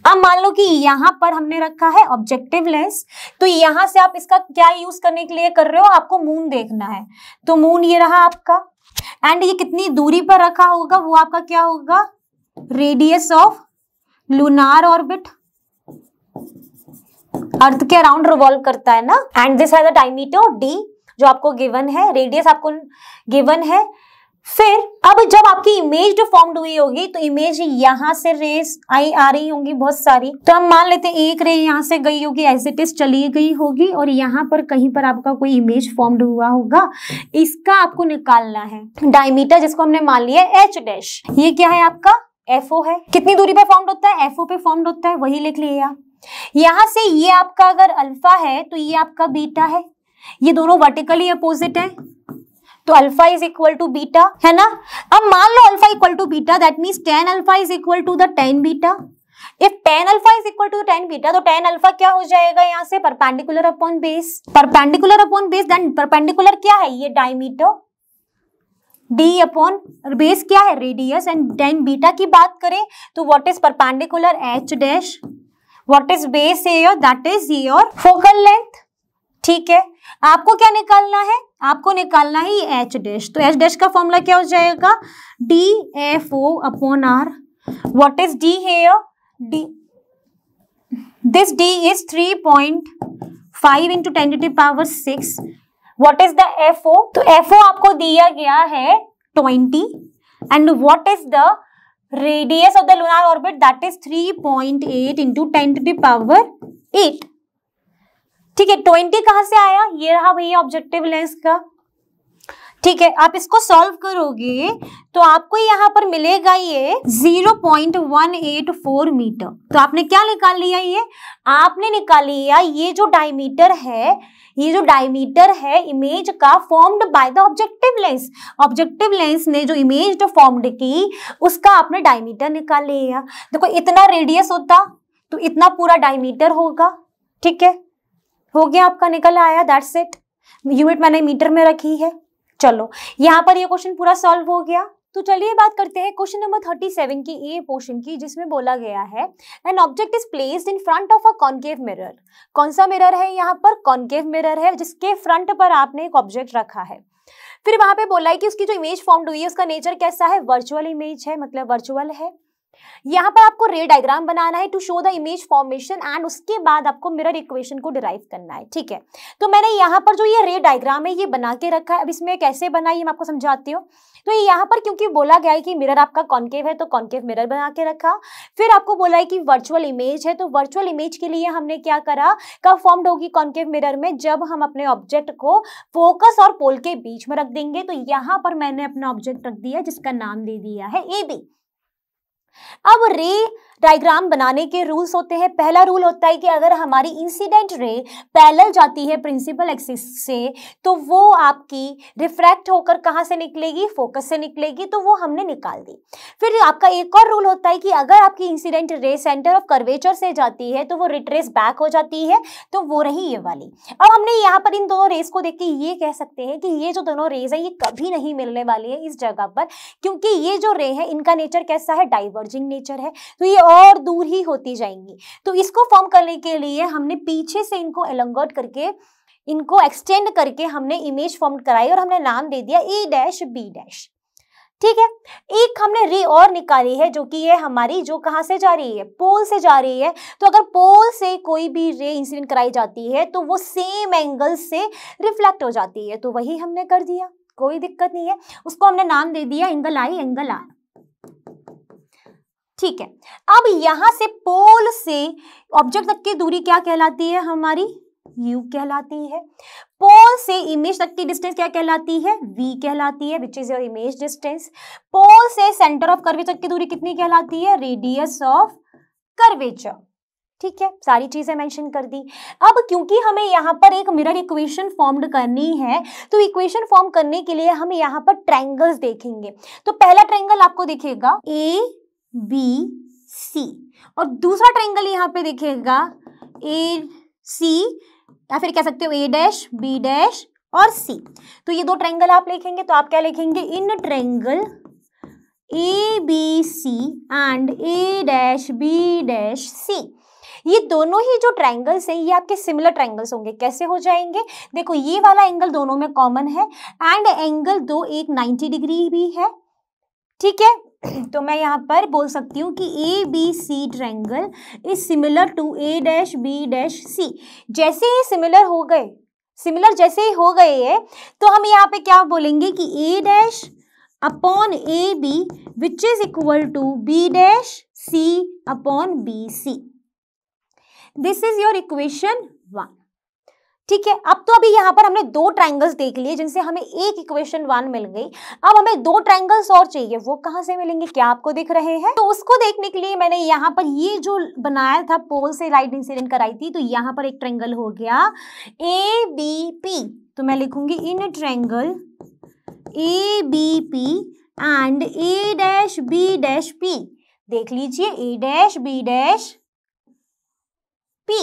अब मान लो कि यहां पर हमने रखा है ऑब्जेक्टिव लेंस तो यहां से आप इसका क्या यूज करने के लिए कर रहे हो आपको मून देखना है तो मून ये रहा आपका एंड ये कितनी दूरी पर रखा होगा वो आपका क्या होगा radius of lunar orbit earth के अराउंड रिवॉल्व करता है ना एंड दिस है अ डायमीटर डी जो आपको गिवन है रेडियस आपको गिवन है फिर अब जब आपकी इमेज जो फॉर्म्ड हुई होगी तो इमेज यहाँ से रेस आई आ रही होंगी बहुत सारी तो हम मान लेते हैं एक रे यहाँ से गई होगी एज इट इज चली गई होगी और यहाँ पर कहीं पर आपका कोई इमेज फॉर्म्ड हुआ होगा इसका आपको निकालना है डायमीटर जिसको हमने मान लिया एच डैश ये क्या है आपका एफ है कितनी दूरी पर फॉर्म्ड होता है एफ पे फॉर्म्ड होता है वही लिख लिए आप यहाँ से ये आपका अगर अल्फा है तो ये आपका बीटा है ये दोनों वर्टिकली अपोजिट है तो alpha is equal to beta है ना अब मान लो alpha equal to beta that mean tan alpha is equal to the tan beta if tan alpha is equal to tan beta तो टेन अल्फा क्या हो जाएगा यहाँ से perpendicular upon base perpendicular upon base then perpendicular क्या है ये diameter d upon base क्या है रेडियस एंड टेन बीटा की बात करें तो what is perpendicular H dash what is base your that is your focal length ठीक है आपको क्या निकालना है आपको निकालना है एच डैश तो एच डैश का फॉर्मूला क्या हो जाएगा D F O upon R what is D D this D is three point five into two power six what is the F O तो एफ ओ आपको दिया गया है twenty and what is the of the the orbit that is three point eight into ten to power eight ठीक है twenty कहाँ से आया ये रहा भैया ऑब्जेक्टिव लेंस का ठीक है आप इसको सॉल्व करोगे तो आपको यहाँ पर मिलेगा ये 0.184 मीटर तो आपने क्या निकाल लिया ये आपने निकाल लिया ये जो डायमीटर है ये जो डायमीटर है इमेज का formed by the objective lens objective lens ने जो इमेज फॉर्म्ड की उसका आपने डायमीटर निकाल लिया देखो इतना रेडियस होता तो इतना पूरा डायमीटर होगा ठीक है हो गया आपका निकल आया दैट सेट यूनिट मैंने मीटर में रखी है चलो यहाँ पर ये क्वेश्चन पूरा सॉल्व हो गया तो चलिए बात करते हैं क्वेश्चन नंबर थर्टी सेवन की ए पोर्शन की जिसमें बोला गया है an object is placed in front of a concave mirror कौन सा मिरर है यहाँ पर कॉन्केव मिरर है जिसके फ्रंट पर आपने एक ऑब्जेक्ट रखा है फिर वहां पे बोला है कि उसकी जो इमेज फॉर्म हुई है उसका नेचर कैसा है वर्चुअल इमेज है मतलब वर्चुअल है यहाँ पर आपको रे डायग्राम बनाना है to show the image formation and उसके बाद आपको मिरर इक्वेशन को डिराइव करना है ठीक है तो मैंने यहाँ पर जो ये रे डायग्राम है ये बना के रखा है अब इसमें कैसे बनाई मैं आपको समझाती हूँ तो ये यहाँ पर क्योंकि बोला गया है कि मिरर आपका कॉन्केव है तो कॉन्केव मिरर बना के रखा फिर आपको बोला है कि वर्चुअल इमेज है तो वर्चुअल इमेज के लिए हमने क्या करा कब फॉर्म्ड होगी कॉन्केव मिरर में जब हम अपने ऑब्जेक्ट को फोकस और पोल के बीच में रख देंगे तो यहाँ पर मैंने अपना ऑब्जेक्ट रख दिया जिसका नाम दे दिया है A B Our re. Diagram बनाने के रूल्स होते हैं पहला रूल होता है कि अगर हमारी इंसिडेंट रे पैरेलल जाती है प्रिंसिपल एक्सिस से तो वो आपकी रिफ्रैक्ट होकर कहाँ से निकलेगी फोकस से निकलेगी तो वो हमने निकाल दी फिर आपका एक और रूल होता है कि अगर आपकी incident ray centre of curvature से जाती है तो वो रिट्रेस बैक हो जाती है तो वो रही ये वाली अब हमने यहाँ पर इन दोनों रेस को देख के ये कह सकते हैं कि ये जो दोनों रेज है ये कभी नहीं मिलने वाली है इस जगह पर क्योंकि ये जो रे है इनका नेचर कैसा है डाइवर्जिंग नेचर है तो ये और दूर ही होती जाएंगी तो इसको फॉर्म करने के लिए हमने पीछे से इनको एलंगर्ट करके इनको एक्सटेंड करके हमने इमेज फॉर्म कराई और हमने नाम दे दिया ए डैश बी डैश ठीक है एक हमने रे और निकाली है जो कि ये हमारी जो कहाँ से जा रही है पोल से जा रही है तो अगर पोल से कोई भी रे इंसिडेंट कराई जाती है तो वो सेम एंगल से रिफ्लेक्ट हो जाती है तो वही हमने कर दिया कोई दिक्कत नहीं है उसको हमने नाम दे दिया एंगल आई एंगल आर ठीक है अब यहां से पोल से ऑब्जेक्ट तक की दूरी क्या कहलाती है हमारी यू कहलाती है पोल से इमेज तक की डिस्टेंस क्या कहलाती है वी कहलाती है which is your image distance pole से सेंटर ऑफ कर्वेचर की दूरी कितनी कहलाती है रेडियस ऑफ कर्वेचर ठीक है सारी चीजें मेंशन कर दी अब क्योंकि हमें यहाँ पर एक मिरर इक्वेशन फॉर्म्ड करनी है तो इक्वेशन फॉर्म करने के लिए हम यहाँ पर ट्रायंगल्स देखेंगे तो पहला ट्रायंगल आपको दिखेगा ए बी सी और दूसरा ट्रेंगल यहाँ पे देखिएगा ए सी या फिर कह सकते हो ए डैश बी डैश और सी तो ये दो ट्रेंगल आप लिखेंगे तो आप क्या लिखेंगे in triangle A B C and A dash B dash C ये दोनों ही जो ट्रायंगल्स हैं ये आपके सिमिलर ट्रायंगल्स होंगे कैसे हो जाएंगे देखो ये वाला एंगल दोनों में कॉमन है एंड एंगल दो एक 90 डिग्री भी है ठीक है तो मैं यहाँ पर बोल सकती हूँ कि A B C triangle is similar to A dash B dash C जैसे ही सिमिलर हो गए सिमिलर जैसे ही हो गए है तो हम यहाँ पे क्या बोलेंगे कि A dash upon A B which is equal to B dash C upon B C this is your equation one ठीक है अब तो अभी यहाँ पर हमने दो ट्राइंगल्स देख लिए जिनसे हमें एक इक्वेशन वन मिल गई अब हमें दो ट्राइंगल्स और चाहिए वो कहाँ से मिलेंगे क्या आपको दिख रहे हैं तो उसको देखने के लिए मैंने यहाँ पर ये जो बनाया था पोल से राइट इंसिडेंट कराई थी तो यहाँ पर एक ट्रेंगल हो गया ए बी पी तो मैं लिखूंगी in triangle A B P and A dash B dash P देख लीजिए A dash B dash P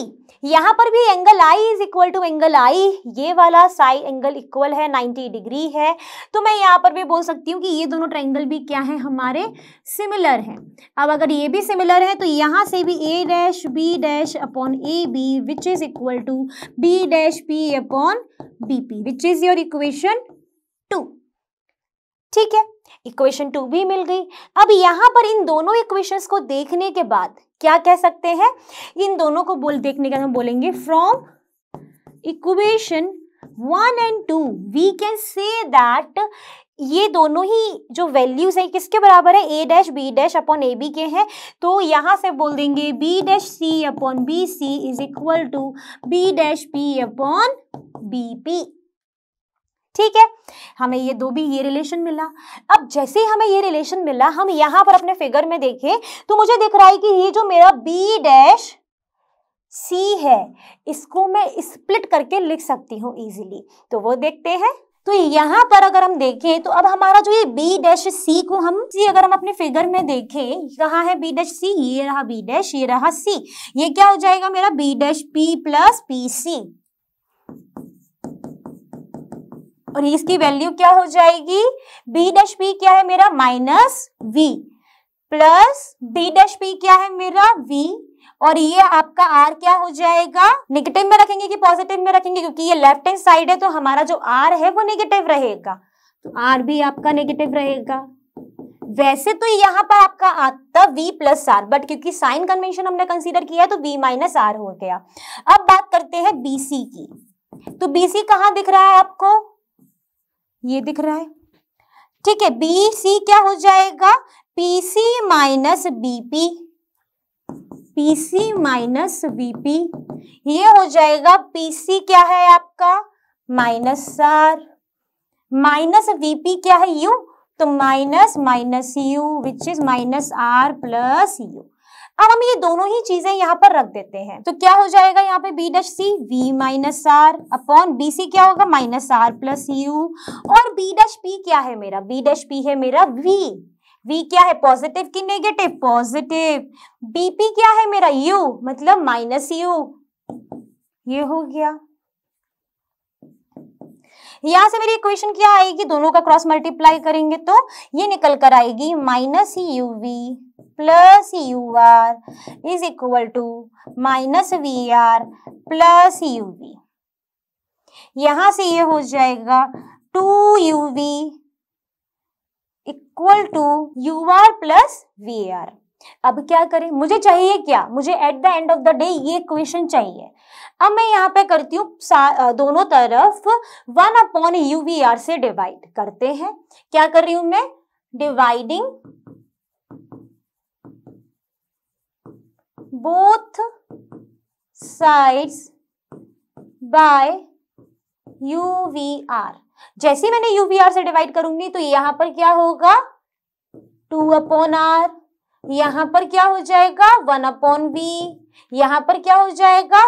यहाँ पर भी angle I is equal to angle I ये वाला साई एंगल इक्वल है 90 डिग्री है तो मैं यहाँ पर भी बोल सकती हूँ कि ये दोनों ट्रायंगल भी क्या है हमारे सिमिलर हैं अब अगर ये भी सिमिलर है तो यहाँ से भी A dash B dash upon A B which is equal to B dash P upon B P which is your equation two ठीक है इक्वेशन टू भी मिल गई अब यहाँ पर इन दोनों इक्वेशंस को देखने के बाद क्या कह सकते हैं इन दोनों को बोल देखने के हम बोलेंगे from equation one and two we can say that ये दोनों ही जो वैल्यूज हैं किसके बराबर है A dash B dash upon A B के हैं तो यहाँ से बोल देंगे B dash C upon B C is equal to B dash P upon B P ठीक है हमें ये दो भी ये रिलेशन मिला अब जैसे ही हमें ये रिलेशन मिला हम यहां पर अपने फिगर में देखें तो मुझे दिख रहा है कि ये जो मेरा बी डैश सी है इसको मैं स्प्लिट करके लिख सकती हूँ इजीली तो वो देखते हैं तो यहाँ पर अगर हम देखें तो अब हमारा जो ये बी डैश सी को हम सी अगर हम अपने फिगर में देखें कहा है बी डैश सी ये रहा बी डैश ये रहा सी ये क्या हो जाएगा मेरा B dash P plus P C और इसकी वैल्यू क्या हो जाएगी बी डैश बी क्या है मेरा minus V plus B dash B क्या है मेरा वी और ये आपका आर क्या हो जाएगा नेगेटिव में रखेंगे कि पॉजिटिव में रखेंगे क्योंकि ये लेफ्ट हैंड साइड है तो हमारा जो आर है वो नेगेटिव रहेगा तो आर भी आपका नेगेटिव रहेगा वैसे तो यहाँ पर आपका आता v प्लस आर बट क्योंकि साइन कन्वेंशन हमने कंसीडर किया है तो v माइनस आर हो गया अब बात करते हैं bc की तो bc कहाँ दिख रहा है आपको ये दिख रहा है ठीक है बी सी क्या हो जाएगा P C minus B P P C minus B P ये हो जाएगा पी सी क्या है आपका माइनस आर माइनस वीपी क्या है यू तो minus minus U which is minus R plus U अब हम ये दोनों ही चीजें यहाँ पर रख देते हैं तो क्या हो जाएगा यहाँ पे B dash C V minus R upon B C क्या होगा माइनस आर प्लस यू और बी डश पी क्या है मेरा बी डश पी है मेरा वी V क्या है पॉजिटिव की नेगेटिव पॉजिटिव बीपी क्या है मेरा यू मतलब माइनस यू ये हो गया यहां से मेरी इक्वेशन क्या आएगी दोनों का क्रॉस मल्टीप्लाई करेंगे तो ये निकल कर आएगी minus U V plus U R is equal to minus V R plus U V से ये हो जाएगा two U V equal to U R plus V R अब क्या करें मुझे चाहिए क्या मुझे at the end of the day ये क्वेश्चन चाहिए अब मैं यहाँ पे करती हूँ दोनों तरफ one upon U V R से डिवाइड करते हैं क्या कर रही हूं मैं dividing both sides by U V R जैसे मैंने यू वी आर से डिवाइड करूंगी तो यहां पर क्या होगा टू अपॉन आर यहां पर क्या हो जाएगा वन अपॉन वी यहाँ पर क्या हो जाएगा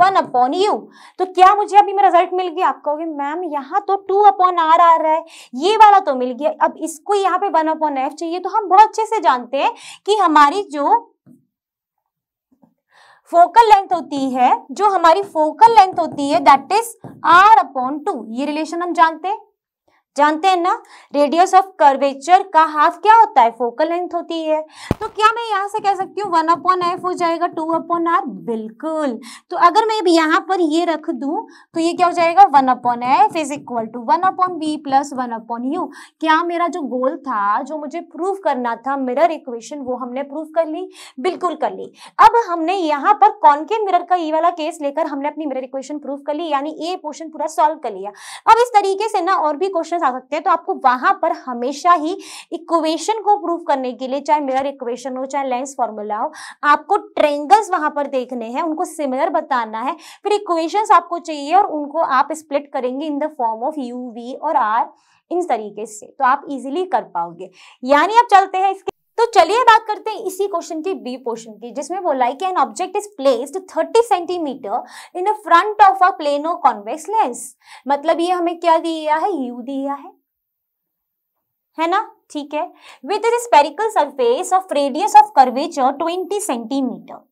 वन अपॉन यू तो क्या मुझे अभी मेरा रिजल्ट मिल गया आप कहोगे मैम यहाँ तो टू अपॉन आर आ रहा है ये वाला तो मिल गया अब इसको यहाँ पे वन अपॉन एफ चाहिए तो हम बहुत अच्छे से जानते हैं कि हमारी जो फोकल लेंथ होती है जो हमारी फोकल लेंथ होती है that is R upon two ये रिलेशन हम जानते हैं जानते हैं ना रेडियस ऑफ कर्वेचर का हाफ क्या होता है फोकल लेंथ होती है तो क्या मैं यहाँ से कह सकती हूँ वन अपॉन एफ हो जाएगा टू अपॉन आर बिल्कुल तो अगर मैं यहाँ पर ये रख दूँ तो ये क्या हो जाएगा one upon F is equal to one upon B plus one upon U क्या मेरा जो गोल था जो मुझे प्रूव करना था मिरर इक्वेशन वो हमने प्रूव कर ली बिल्कुल कर ली अब हमने यहाँ पर कौन के मिरर का ये वाला केस लेकर हमने अपनी मिरर इक्वेशन प्रूव कर ली यानी ए पोर्शन पूरा सॉल्व कर लिया अब इस तरीके से ना और भी क्वेश्चन आ सकते हैं तो आपको वहां पर हमेशा ही इक्वेशन को प्रूव करने के लिए चाहे मेयर इक्वेशन हो चाहे लेंस फॉर्मूला हो आपको ट्रेंगल्स वहां पर देखने हैं उनको सिमिलर बताना है फिर इक्वेशन आपको चाहिए और उनको आप स्प्लिट करेंगे in the form of U V और आर इन तरीके से तो आप इजिली कर पाओगे यानी आप चलते हैं इसके तो चलिए बात करते हैं इसी क्वेश्चन की बी पोर्शन की जिसमें बोला है कि an object is placed 30 centimetre in front of a plano convex lens मतलब ये हमें क्या दिया है यू दिया है है ना ठीक है with spherical surface of radius of curvature 20 centimetre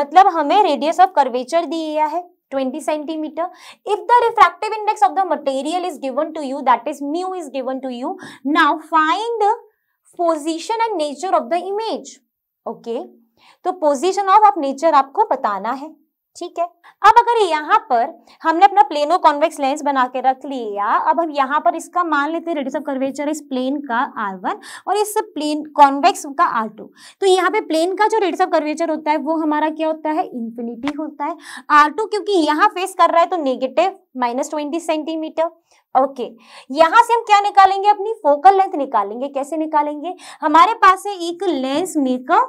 मतलब हमें रेडियस ऑफ कर्वेचर दिया है 20 centimetre if the refractive index of the material is given to you that is mu is given to you now find position and nature of the image okay तो position of of nature आपको बताना है ठीक है अब अगर यहाँ पर हमने अपना प्लेनो कॉन्वेक्स लेंस बना के रख लिया अब हम यहाँ पर इसका मान लेते हैं रेडियस ऑफ कर्वेचर इस प्लेन का आर वन और इस प्लेन कॉन्वेक्स का आर टू तो यहाँ पे प्लेन का जो रेडियस ऑफ कर्वेचर होता है वो हमारा क्या होता है इन्फिनिटी होता है आर टू क्योंकि यहाँ फेस कर रहा है तो negative minus twenty centimetre okay okay. यहां से हम क्या निकालेंगे अपनी फोकल लेंथ निकालेंगे कैसे निकालेंगे हमारे पास है एक लेंस मेकर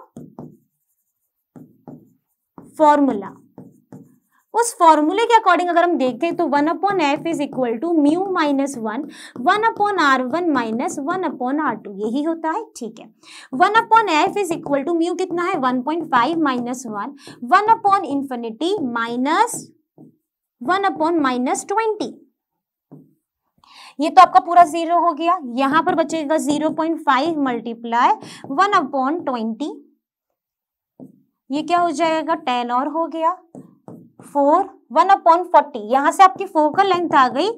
फॉर्मूला उस फॉर्मूले के अकॉर्डिंग अगर हम देखें तो one upon F is equal to mu minus one one upon R one minus one upon R two यही होता है ठीक है one upon F is equal to mu कितना है one point five minus one one upon infinity minus one upon minus twenty ये तो आपका पूरा जीरो हो गया यहाँ पर बचेगा zero point five multiply one upon twenty ये क्या हो जाएगा टेन और हो गया फोर वन अपॉन फोर्टी यहां से आपकी फोकल लेंथ आ गई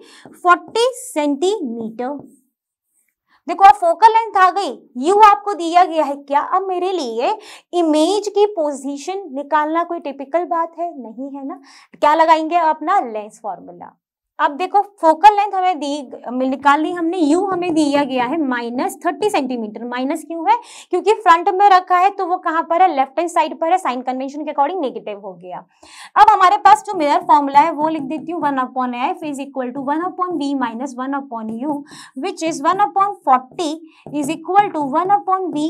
फोर्टी सेंटीमीटर देखो आप फोकल लेंथ आ गई यू आपको दिया गया है क्या अब मेरे लिए इमेज की पोजीशन निकालना कोई टिपिकल बात है नहीं है ना क्या लगाएंगे अपना लेंस फॉर्मूला अब देखो फोकल लेंथ हमें दी निकाल ली हमने यू हमें दिया गया है माइनस थर्टी सेंटीमीटर माइनस क्यों है क्योंकि फ्रंट में रखा है तो वो कहां पर है लेफ्ट हैंड साइड पर है साइन कन्वेंशन के अकॉर्डिंग नेगेटिव हो गया अब हमारे पास जो मेरा फॉर्मूला है वो लिख देती हूँ one upon F is equal to one upon V minus one upon U which is one upon forty is equal to one upon V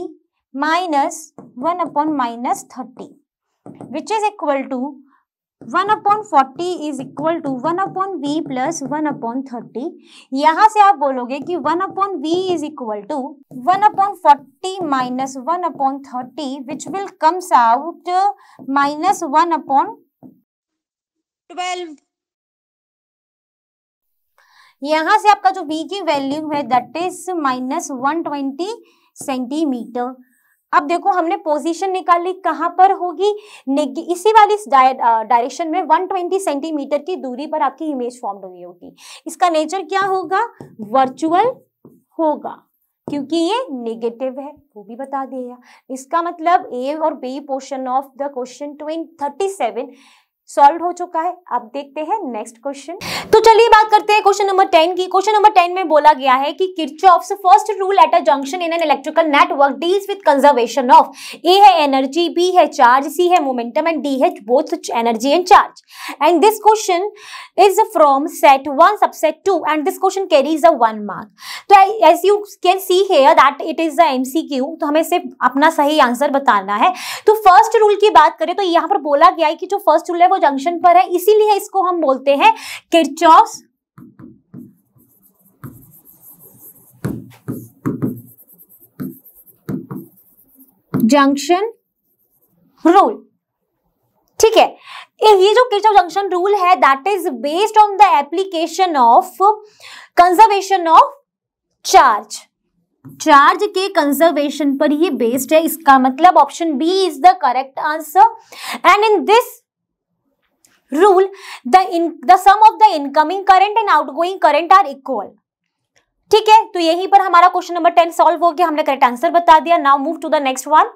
minus one upon minus thirty which is equal to one upon forty is equal to one upon V plus one upon thirty यहाँ से आप बोलोगे कि one upon V is equal to one upon forty minus one upon thirty which will comes out minus one upon twelve यहाँ से आपका जो v की वैल्यू है that is minus one twenty centimetre अब देखो हमने पोजीशन निकाली कहां पर होगी इसी वाली डायरेक्शन में 120 सेंटीमीटर की दूरी पर आपकी इमेज फॉर्म हुई होगी इसका नेचर क्या होगा वर्चुअल होगा क्योंकि ये नेगेटिव है वो भी बता दिया इसका मतलब ए और B portion of the question twenty thirty seven solve हो चुका है अब देखते हैं नेक्स्ट क्वेश्चन तो चलिए बात करते हैं क्वेश्चन नंबर टेन की क्वेश्चन नंबर टेन में बोला गया है कि Kirchhoff's first rule at a junction in an electrical network deals with conservation of A है एनर्जी बी है चार्ज सी है मोमेंटम एंड डी है both energy and charge and this question is from set one subset two and this question carries a one mark तो as you can see here that it is the M तो हमें सिर्फ अपना सही answer बताना है तो first rule की बात करें तो यहाँ पर बोला गया है कि जो फर्स्ट रूल है वो दोनों जंक्शन पर है इसीलिए इसको हम बोलते हैं किरचॉस जंक्शन रूल ठीक है ये जो किरचॉफ जंक्शन रूल है that is based on the application of conservation of charge charge के कंजर्वेशन पर ये बेस्ड है इसका मतलब option B is the correct answer and in this rule the in the sum of the incoming current and outgoing current are equal ठीक है तो यहीं पर हमारा क्वेश्चन नंबर टेन सॉल्व हो गया हमने करेक्ट आंसर बता दिया now move to the next one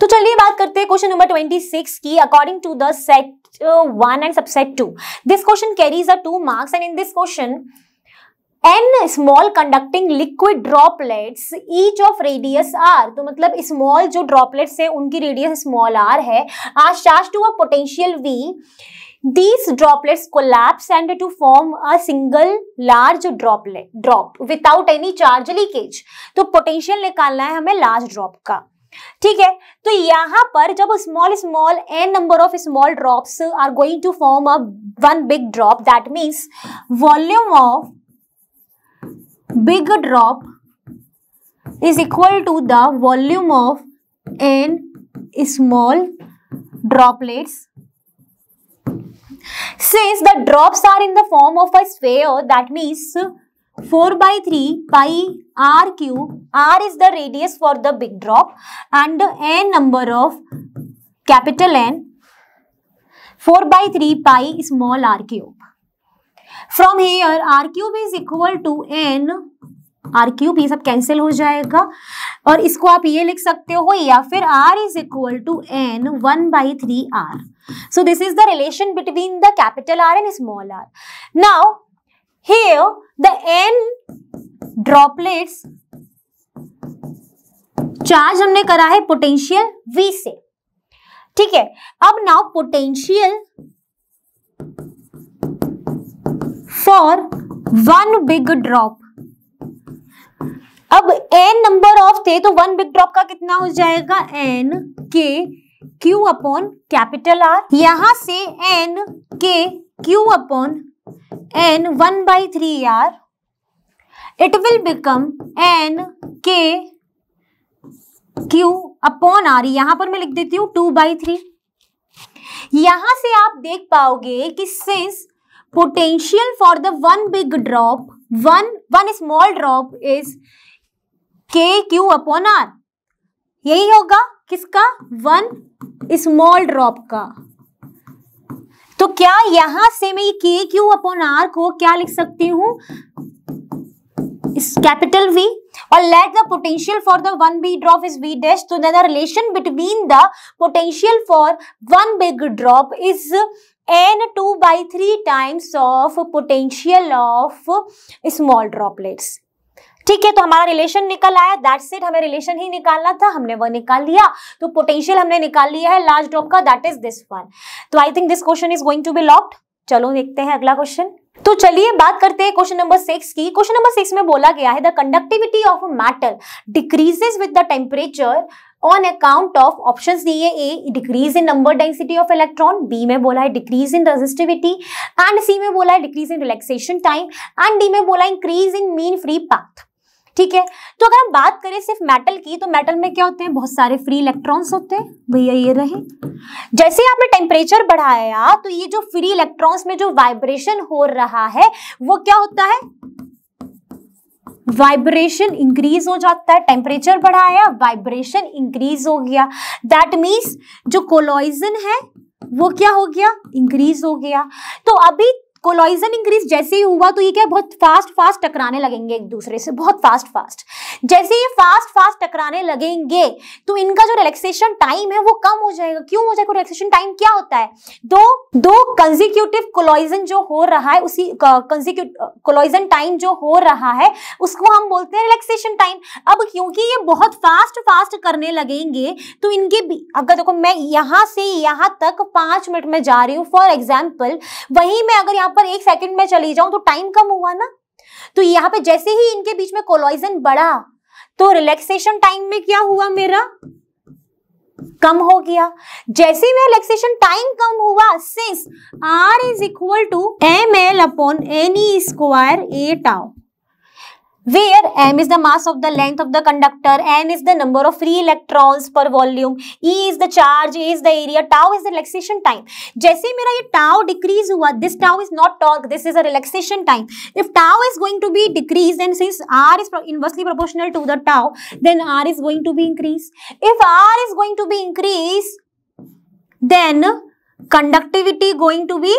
तो चलिए बात करते हैं क्वेश्चन नंबर ट्वेंटी सिक्स की according to the set one and subset two this question carries a two marks and in this question N small conducting liquid droplets each of radius R तो मतलब small जो droplets है उनकी radius small R है आज charge to a potential V These droplets collapse and to form a single large droplet drop without any charge leakage. तो potential निकालना है हमें large drop का ठीक है तो यहाँ पर जब small small N number of small drops are going to form a one big drop that means volume of big drop is equal to the volume of n small droplets Since the drops are in the form of a sphere, that means 4 by 3 pi r cube, r is the radius for the big drop and n number of capital N, 4 by 3 pi small r cube. From here, r cube is equal to n R cube ये सब cancel हो जाएगा और इसको आप ये लिख सकते हो या फिर R is equal to N one by three R So this is the relation between the capital R and small r. Now here the n droplets charge हमने करा है पोटेंशियल V से ठीक है अब now potential for one big drop अब n number of थे तो वन बिग ड्रॉप का कितना हो जाएगा n के क्यू अपॉन कैपिटल आर यहां से N K Q upon N one by three R it will become N K Q upon R यहां पर मैं लिख देती हूं टू बाई थ्री यहां से आप देख पाओगे कि since potential for the one big drop one one small drop is K Q upon R यही होगा किसका वन स्मॉल ड्रॉप का तो क्या यहां से मैं के क्यू अपॉन आर को क्या लिख सकती हूं कैपिटल वी और let the potential for the one B drop is B dash तो the relation between the potential for one big drop is N two by three times of potential of small droplets ठीक है तो हमारा relation निकल आया that set हमें relation ही निकालना था हमने वह निकाल लिया तो पोटेंशियल हमने निकाल लिया है लार्ज ड्रॉप का दैट इज दिस वन तो I think this question is going to be locked चलो देखते हैं अगला क्वेश्चन तो चलिए बात करते हैं क्वेश्चन नंबर सिक्स की क्वेश्चन नंबर सिक्स में बोला गया है the conductivity of matter decreases with the temperature on account of the है A decrease in number density of electron B में बोला है decrease in resistivity and C में बोला है decrease in relaxation time and D में बोला increase in mean free path ठीक है तो अगर हम बात करें सिर्फ मेटल की तो मेटल में क्या होते हैं बहुत सारे फ्री इलेक्ट्रॉन्स होते हैं भैया ये रहे जैसे ही आपने टेम्परेचर बढ़ाया हाँ, तो ये जो फ्री इलेक्ट्रॉन्स में जो वाइब्रेशन हो रहा है वो क्या होता है वाइब्रेशन इंक्रीज हो जाता है टेम्परेचर बढ़ाया वाइब्रेशन इंक्रीज हो गया दैट मीन्स जो कोलोइजन है वो क्या हो गया इंक्रीज हो गया तो अभी कोलॉइजन इंक्रीज जैसे ही हुआ तो ये क्या बहुत फास्ट फास्ट टकराने लगेंगे एक दूसरे से बहुत फास्ट फास्ट जैसे ये फास्ट फास्ट टकराने लगेंगे तो इनका जो रिलैक्सेशन टाइम है वो कम हो जाएगा क्यों हो जाएगा रिलैक्सेशन टाइम क्या होता है दो दो कंजिक्यूटिव कोलॉइजन जो हो रहा है उसी कोलाइजन टाइम जो हो रहा है उसको हम बोलते हैं रिलैक्सेशन टाइम अब क्योंकि ये बहुत फास्ट फास्ट करने लगेंगे तो इनके अगर देखो मैं यहां से यहां तक पांच मिनट में जा रही हूं फॉर एग्जाम्पल वही मैं अगर यहां पर एक सेकंड में चली जाऊं तो टाइम कम हुआ ना तो यहाँ पे जैसे ही इनके बीच में कोलोइजन बढ़ा तो रिलैक्सेशन टाइम में क्या हुआ मेरा कम हो गया जैसे में रिलैक्सेशन टाइम कम हुआ since R is equal to M L upon N E square A tau where m is the mass of the length of the conductor, n is the number of free electrons per volume, e is the charge, a is the area, tau is the relaxation time. जैसे मेरा ये tau decrease हुआ, this tau is not torque, this is a relaxation time. If tau is going to be decreased, then since r is inversely proportional to the tau, then r is going to be increased. If r is going to be increased, then conductivity going to be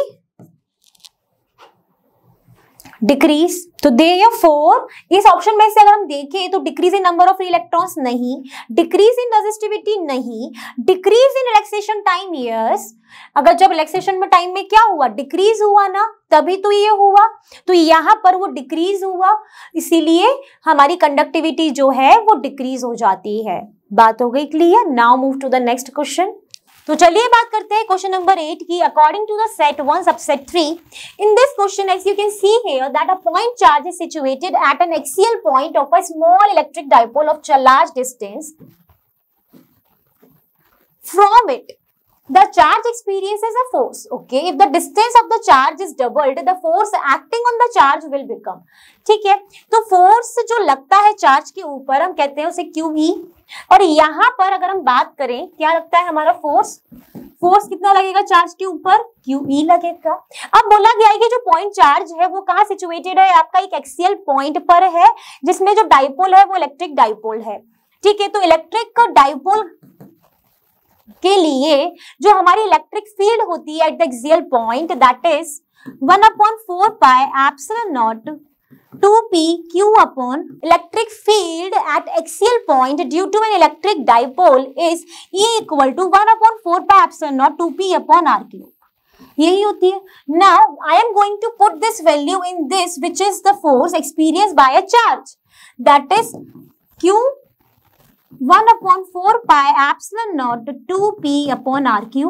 decrease तो दे या four इस option में से अगर हम देखें तो decrease in number of electrons नहीं डिक्रीज इन रेजिस्टिविटी नहीं decrease in relaxation time yes अगर जब रिलैक्सेशन में टाइम में क्या हुआ डिक्रीज हुआ ना तभी तो ये हुआ तो यहां पर वो डिक्रीज हुआ इसीलिए हमारी कंडक्टिविटी जो है वो डिक्रीज हो जाती है बात हो गई clear now move to the next question तो चलिए बात करते हैं क्वेश्चन नंबर एट की according to the set one subset three in this question X you can see here that a point charge is situated at an axial point of a small electric dipole of charge distance from it the charge experiences a force okay if the distance of the charge is doubled the force acting on the charge will become ठीक है तो force जो लगता है charge के ऊपर हम कहते हैं उसे QE और यहाँ पर अगर हम बात करें क्या लगता है हमारा फोर्स फोर्स कितना लगेगा चार्ज के ऊपर QE लगेगा अब बोला गया है कि जो पॉइंट चार्ज है वो कहाँ सिचुएटेड है आपका एक एक्सियल पॉइंट पर है जिसमें जो डाइपोल है वो इलेक्ट्रिक डाइपोल है ठीक है तो इलेक्ट्रिक डाइपोल के लिए जो हमारी इलेक्ट्रिक फील्ड होती है at the axial point that is one upon four pi epsilon naught two P Q upon electric field at axial point due to an electric dipole is E equal to one upon four pi epsilon naught two P upon R Q यही होती है now I am going to put this value in this which is the force experience by a charge that is Q one upon four pi epsilon naught two P upon R Q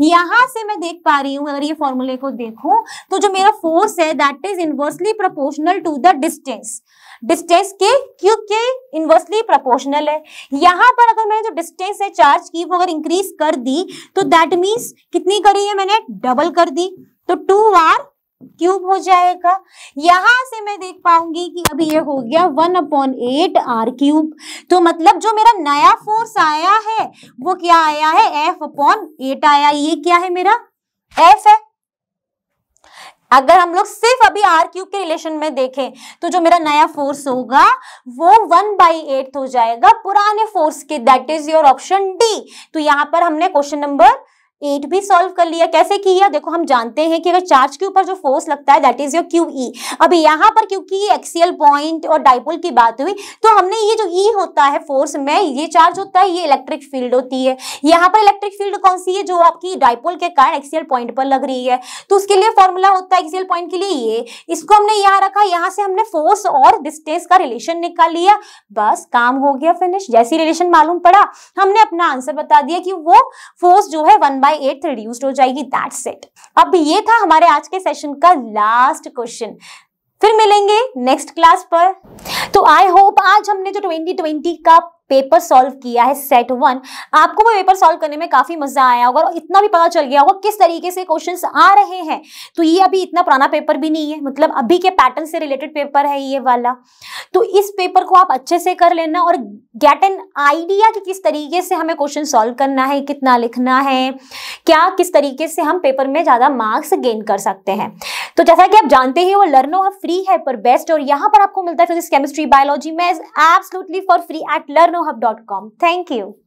यहां से मैं देख पा रही हूं अगर ये फॉर्मूले को देखो तो जो मेरा फोर्स है that is inversely proportional to the distance distance के क्यू के इनवर्सली प्रोपोर्शनल है यहां पर अगर मैंने जो डिस्टेंस है चार्ज की वो अगर इंक्रीज कर दी तो दैट मीन्स कितनी करी है मैंने डबल कर दी तो टू आर क्यूब हो जाएगा यहां से मैं देख पाऊंगी कि अभी ये हो गया one upon eight R cube तो मतलब जो मेरा नया फोर्स आया है वो क्या आया है एफ अपॉन एट आया ये क्या है मेरा एफ है अगर हम लोग सिर्फ अभी आर क्यूब के रिलेशन में देखें तो जो मेरा नया फोर्स होगा वो वन बाई एट हो जाएगा पुराने फोर्स के that is your option D तो यहां पर हमने क्वेश्चन नंबर एट भी सॉल्व कर लिया कैसे किया देखो हम जानते हैं कि अगर चार्ज के ऊपर जो फोर्स लगता है that is your Q E अब यहाँ पर क्योंकि एक्सीएल पॉइंट और डाइपोल की बात हुई तो हमने ये जो ई e होता है फोर्स में ये चार्ज होता है ये इलेक्ट्रिक फील्ड होती है यहाँ पर इलेक्ट्रिक फील्ड कौन सी है जो आपकी डाइपोल के कारण एक्सीएल पॉइंट पर लग रही है तो उसके लिए फॉर्मूला होता है एक्सीएल पॉइंट के लिए ये इसको हमने यहाँ रखा यहाँ से हमने फोर्स और डिस्टेंस का रिलेशन निकाल लिया बस काम हो गया फिनिश जैसी रिलेशन मालूम पड़ा हमने अपना आंसर बता दिया कि वो फोर्स जो है वन बाई एट रिड्यूस्ड हो जाएगी दैट्स इट अब ये था हमारे आज के सेशन का लास्ट क्वेश्चन फिर मिलेंगे नेक्स्ट क्लास पर तो आई होप आज हमने जो 2020 का पेपर सॉल्व किया है सेट वन आपको वो पेपर सॉल्व करने में काफ़ी मज़ा आया होगा और इतना भी पता चल गया होगा किस तरीके से क्वेश्चंस आ रहे हैं तो ये अभी इतना पुराना पेपर भी नहीं है मतलब अभी के पैटर्न से रिलेटेड पेपर है ये वाला तो इस पेपर को आप अच्छे से कर लेना और गेट एन आइडिया कि किस तरीके से हमें क्वेश्चन सॉल्व करना है कितना लिखना है क्या किस तरीके से हम पेपर में ज़्यादा मार्क्स गेन कर सकते हैं तो जैसा कि आप जानते हैं वो लर्नो फ्री है पर बेस्ट और यहाँ पर आपको मिलता है फिजिक्स केमिस्ट्री बायोलॉजी में absolutely for free at learn oneuhub.com. Thank you.